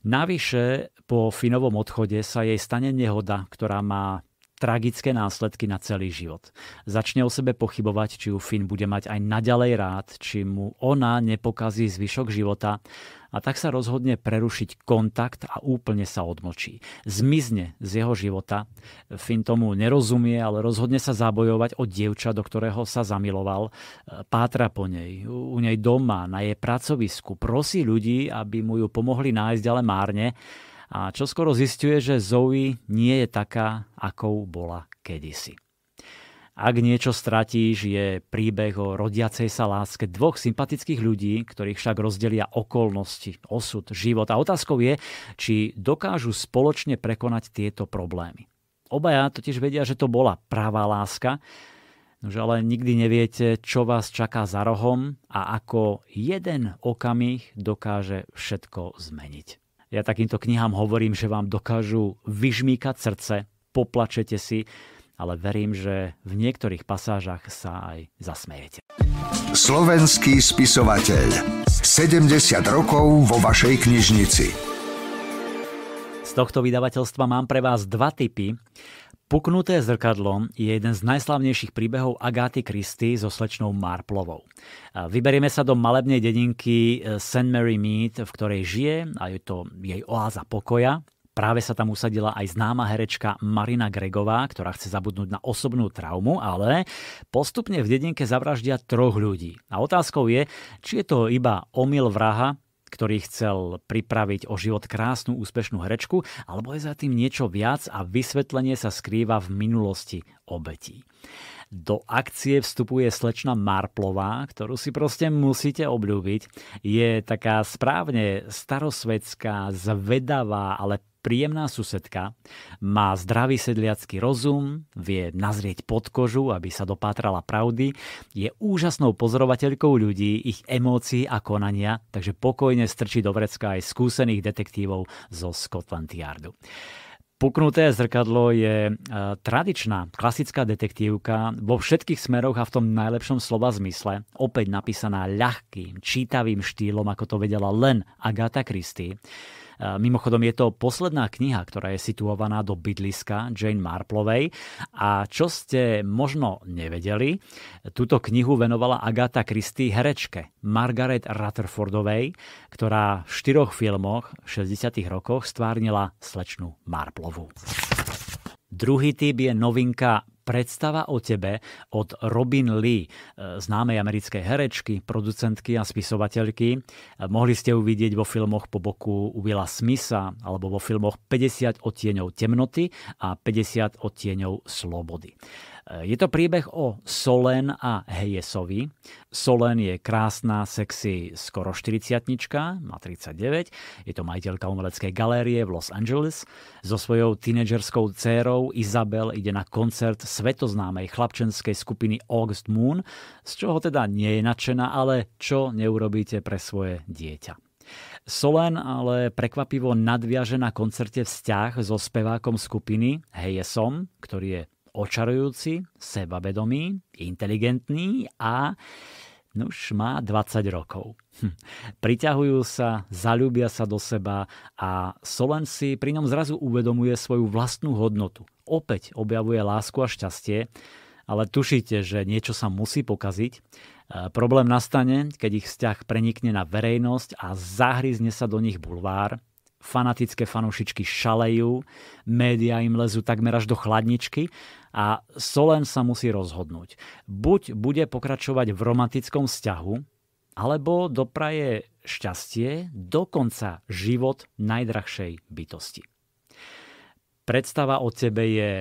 Navyše po Finovom odchode sa jej stane nehoda, ktorá má tragické následky na celý život. Začne o sebe pochybovať, či ju Finn bude mať aj naďalej rád, či mu ona nepokazí zvyšok života a tak sa rozhodne prerušiť kontakt a úplne sa odmlčí. Zmizne z jeho života. Finn tomu nerozumie, ale rozhodne sa zabojovať o dievča, do ktorého sa zamiloval. Pátra po nej, u nej doma, na jej pracovisku. Prosí ľudí, aby mu ju pomohli nájsť, ale márne a čo skoro zistuje, že Zoe nie je taká, akou bola kedysi. Ak niečo stratíš, je príbeh o rodiacej sa láske dvoch sympatických ľudí, ktorých však rozdelia okolnosti, osud, život. A otázkou je, či dokážu spoločne prekonať tieto problémy. Obaja totiž vedia, že to bola pravá láska, nože ale nikdy neviete, čo vás čaká za rohom a ako jeden okamih dokáže všetko zmeniť. Ja takýmto knihám hovorím, že vám dokážu vyžmýkať srdce, poplačete si, ale verím, že v niektorých pasážach sa aj zasmejete. Slovenský spisovateľ. 70 rokov vo vašej knižnici. Z tohto vydavateľstva mám pre vás dva typy Puknuté zrkadlo je jeden z najslavnejších príbehov Agáty Kristy so slečnou Marplovou. Vyberieme sa do malebnej dedinky e, St. Mary Mead, v ktorej žije a je to jej oáza pokoja. Práve sa tam usadila aj známa herečka Marina Gregová, ktorá chce zabudnúť na osobnú traumu, ale postupne v dedinke zavraždia troch ľudí. A otázkou je, či je to iba omyl vraha, ktorý chcel pripraviť o život krásnu úspešnú herečku, alebo je za tým niečo viac a vysvetlenie sa skrýva v minulosti obetí. Do akcie vstupuje slečna Marplová, ktorú si proste musíte obľúbiť. Je taká správne starosvedská, zvedavá, ale príjemná susedka, má zdravý sedliacký rozum, vie nazrieť pod kožu, aby sa dopátrala pravdy, je úžasnou pozorovateľkou ľudí, ich emócií a konania, takže pokojne strčí do vrecka aj skúsených detektívov zo Scotland Yardu. Puknuté zrkadlo je e, tradičná, klasická detektívka vo všetkých smeroch a v tom najlepšom slova zmysle, opäť napísaná ľahkým, čítavým štýlom, ako to vedela len Agatha Christie. E, mimochodom je to posledná kniha, ktorá je situovaná do bydliska Jane Marplovej. A čo ste možno nevedeli, túto knihu venovala Agatha Christie herečke Margaret Rutherfordovej, ktorá v štyroch filmoch v 60. rokoch stvárnila slečnú Marplovu. Druhý typ je novinka Predstava o tebe od Robin Lee, e, známej americkej herečky, producentky a spisovateľky. E, mohli ste ju vidieť vo filmoch po boku Willa Smitha alebo vo filmoch 50 odtieňov temnoty a 50 odtieňov slobody. Je to príbeh o Solen a Hejesovi. Solen je krásna, sexy, skoro 40 má 39. Je to majiteľka umeleckej galérie v Los Angeles. So svojou tínedžerskou dcérou Izabel ide na koncert svetoznámej chlapčenskej skupiny August Moon, z čoho teda nie je nadšená, ale čo neurobíte pre svoje dieťa. Solen ale prekvapivo nadviaže na koncerte vzťah so spevákom skupiny Hejesom, ktorý je očarujúci, sebavedomý, inteligentný a už má 20 rokov. Hm. Priťahujú sa, zalúbia sa do seba a Solen si pri ňom zrazu uvedomuje svoju vlastnú hodnotu. Opäť objavuje lásku a šťastie, ale tušíte, že niečo sa musí pokaziť. E, problém nastane, keď ich vzťah prenikne na verejnosť a zahryzne sa do nich bulvár fanatické fanúšičky šalejú, médiá im lezú takmer až do chladničky a Solen sa musí rozhodnúť. Buď bude pokračovať v romantickom vzťahu, alebo dopraje šťastie, dokonca život najdrahšej bytosti. Predstava o tebe je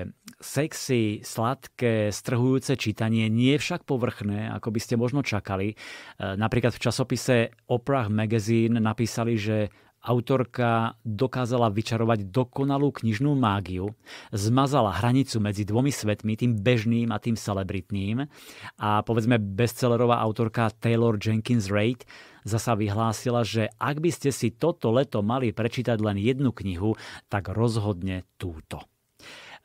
sexy, sladké, strhujúce čítanie, nie však povrchné, ako by ste možno čakali. E, napríklad v časopise Oprah Magazine napísali, že Autorka dokázala vyčarovať dokonalú knižnú mágiu, zmazala hranicu medzi dvomi svetmi, tým bežným a tým celebritným. A povedzme bestsellerová autorka Taylor Jenkins Reid zasa vyhlásila, že ak by ste si toto leto mali prečítať len jednu knihu, tak rozhodne túto.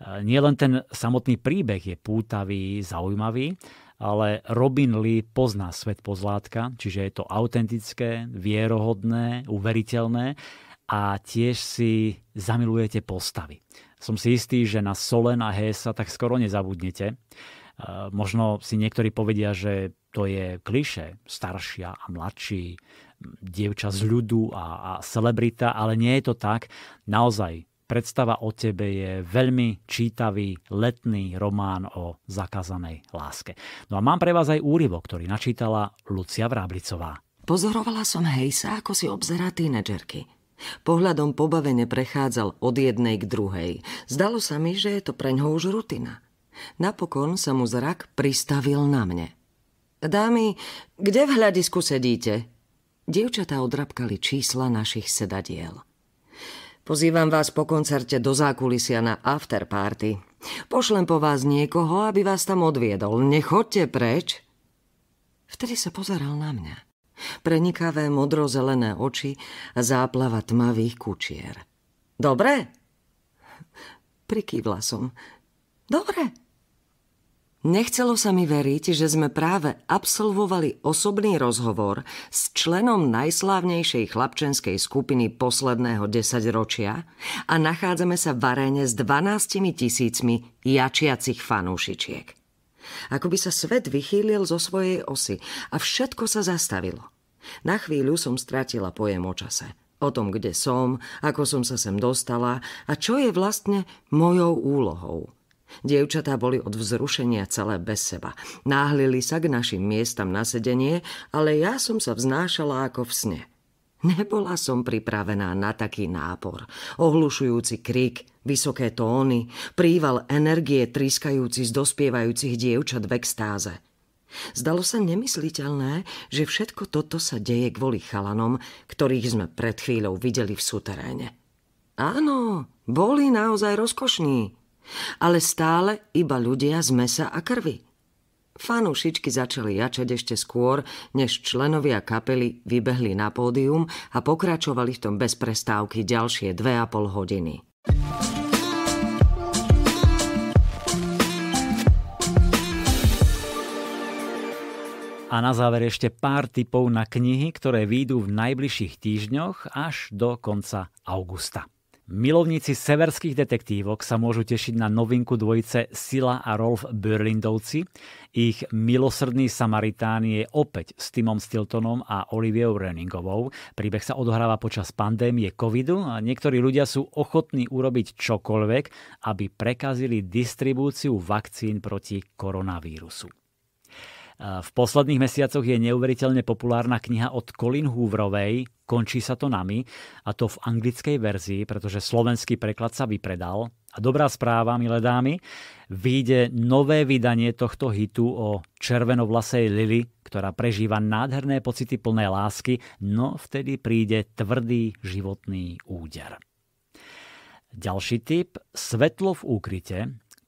E, Nie len ten samotný príbeh je pútavý, zaujímavý, ale Robin Lee pozná svet pozlátka, čiže je to autentické, vierohodné, uveriteľné a tiež si zamilujete postavy. Som si istý, že na Solen a Hesa tak skoro nezabudnete. E, možno si niektorí povedia, že to je kliše, staršia a mladší, dievča z ľudu a, a celebrita, ale nie je to tak. Naozaj, Predstava o tebe je veľmi čítavý letný román o zakazanej láske. No a mám pre vás aj úryvok, ktorý načítala Lucia Vráblicová. Pozorovala som Hejsa, ako si obzerá tínedžerky. Pohľadom pobavene prechádzal od jednej k druhej. Zdalo sa mi, že je to preňho už rutina. Napokon sa mu zrak pristavil na mne. Dámy, kde v hľadisku sedíte? Dievčatá odrapkali čísla našich sedadiel – Pozývam vás po koncerte do zákulisia na afterparty. Pošlem po vás niekoho, aby vás tam odviedol. Nechoďte preč. Vtedy sa pozeral na mňa. Prenikavé modrozelené oči a záplava tmavých kučier. Dobre? Prikývla som. Dobre. Nechcelo sa mi veriť, že sme práve absolvovali osobný rozhovor s členom najslávnejšej chlapčenskej skupiny posledného desaťročia a nachádzame sa v aréne s 12 tisícmi jačiacich fanúšičiek. Ako by sa svet vychýlil zo svojej osy a všetko sa zastavilo. Na chvíľu som stratila pojem o čase. O tom, kde som, ako som sa sem dostala a čo je vlastne mojou úlohou – Dievčatá boli od vzrušenia celé bez seba. Náhlili sa k našim miestam na sedenie, ale ja som sa vznášala ako v sne. Nebola som pripravená na taký nápor. Ohlušujúci krik, vysoké tóny, príval energie triskajúci z dospievajúcich dievčat v extáze. Zdalo sa nemysliteľné, že všetko toto sa deje kvôli chalanom, ktorých sme pred chvíľou videli v súteréne. Áno, boli naozaj rozkošní. Ale stále iba ľudia z mesa a krvi. Fanúšičky začali jačať ešte skôr, než členovia kapely vybehli na pódium a pokračovali v tom bez prestávky ďalšie dve a pol hodiny. A na záver ešte pár tipov na knihy, ktoré výjdu v najbližších týždňoch až do konca augusta. Milovníci severských detektívok sa môžu tešiť na novinku dvojice Sila a Rolf Berlindovci. Ich milosrdný Samaritán je opäť s Timom Stiltonom a Oliviou Renningovou. Príbeh sa odohráva počas pandémie covidu a niektorí ľudia sú ochotní urobiť čokoľvek, aby prekazili distribúciu vakcín proti koronavírusu. V posledných mesiacoch je neuveriteľne populárna kniha od Colin Hooverovej Končí sa to nami a to v anglickej verzii, pretože slovenský preklad sa vypredal. A dobrá správa, milé dámy, vyjde nové vydanie tohto hitu o červenovlasej Lily, ktorá prežíva nádherné pocity plné lásky, no vtedy príde tvrdý životný úder. Ďalší typ, Svetlo v úkryte,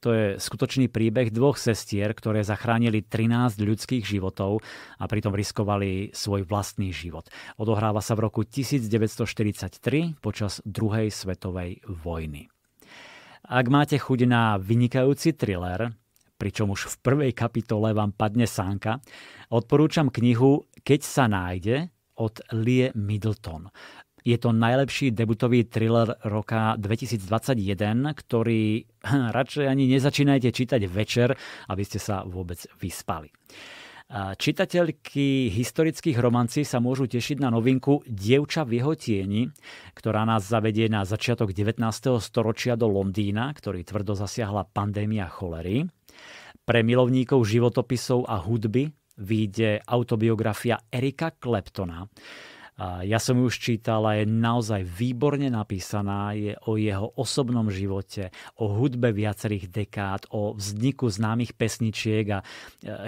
to je skutočný príbeh dvoch sestier, ktoré zachránili 13 ľudských životov a pritom riskovali svoj vlastný život. Odohráva sa v roku 1943 počas druhej svetovej vojny. Ak máte chuť na vynikajúci thriller, pričom už v prvej kapitole vám padne sánka, odporúčam knihu Keď sa nájde od Lie Middleton. Je to najlepší debutový thriller roka 2021, ktorý hm, radšej ani nezačínajte čítať večer, aby ste sa vôbec vyspali. Čitateľky historických romancí sa môžu tešiť na novinku Dievča v jeho tieni, ktorá nás zavedie na začiatok 19. storočia do Londýna, ktorý tvrdo zasiahla pandémia cholery. Pre milovníkov životopisov a hudby vyjde autobiografia Erika Kleptona, ja som ju už čítal a je naozaj výborne napísaná. Je o jeho osobnom živote, o hudbe viacerých dekád, o vzniku známych pesničiek a e,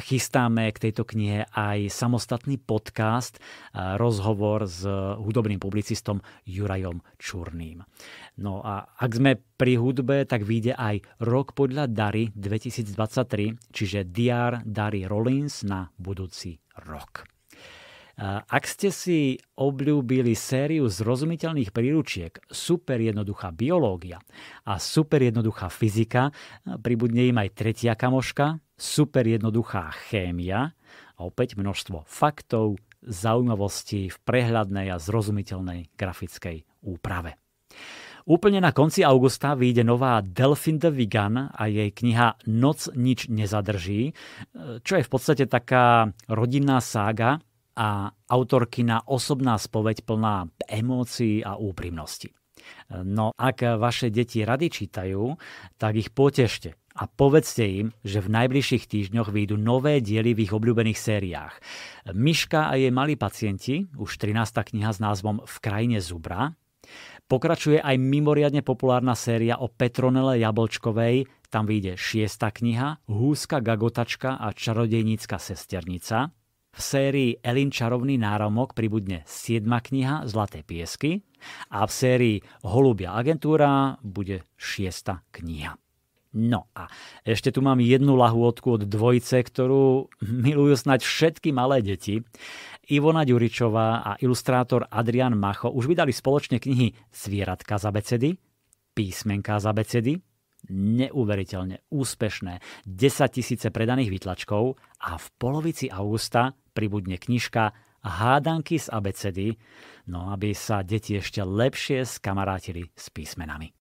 chystáme k tejto knihe aj samostatný podcast, e, rozhovor s hudobným publicistom Jurajom Čurným. No a ak sme pri hudbe, tak vyjde aj Rok podľa Dary 2023, čiže DR Dary Rollins na budúci rok. Ak ste si obľúbili sériu zrozumiteľných príručiek Super jednoduchá biológia a Super jednoduchá fyzika, pribudne im aj tretia kamoška, Super jednoduchá chémia a opäť množstvo faktov, zaujímavostí v prehľadnej a zrozumiteľnej grafickej úprave. Úplne na konci augusta vyjde nová Delphine de Vigan a jej kniha Noc nič nezadrží, čo je v podstate taká rodinná sága a autorky na osobná spoveď plná emócií a úprimnosti. No ak vaše deti rady čítajú, tak ich potešte a povedzte im, že v najbližších týždňoch vyjdú nové diely v ich obľúbených sériách. Myška a jej malí pacienti, už 13. kniha s názvom V krajine zubra, Pokračuje aj mimoriadne populárna séria o Petronele Jablčkovej, tam vyjde 6. kniha, Húska Gagotačka a Čarodejnícka sesternica. V sérii Elin čarovný náramok pribudne 7. kniha Zlaté piesky a v sérii Holubia agentúra bude 6. kniha. No a ešte tu mám jednu lahôdku od dvojice, ktorú milujú snať všetky malé deti. Ivona Ďuričová a ilustrátor Adrian Macho už vydali spoločne knihy Svieratka za becedy, Písmenka za becedy, neuveriteľne úspešné 10 tisíce predaných vytlačkov a v polovici augusta pribudne knižka Hádanky z abecedy, no aby sa deti ešte lepšie skamarátili s písmenami.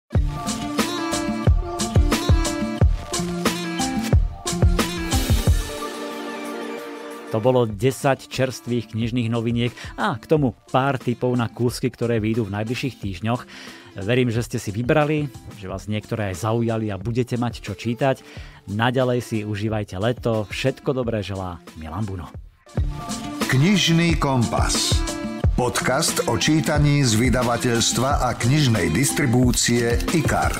To bolo 10 čerstvých knižných noviniek a k tomu pár typov na kúsky, ktoré výjdu v najbližších týždňoch. Verím, že ste si vybrali, že vás niektoré aj zaujali a budete mať čo čítať. Naďalej si užívajte leto. Všetko dobré želá Milan Buno. Knižný kompas. Podcast o čítaní z vydavateľstva a knižnej distribúcie IKAR.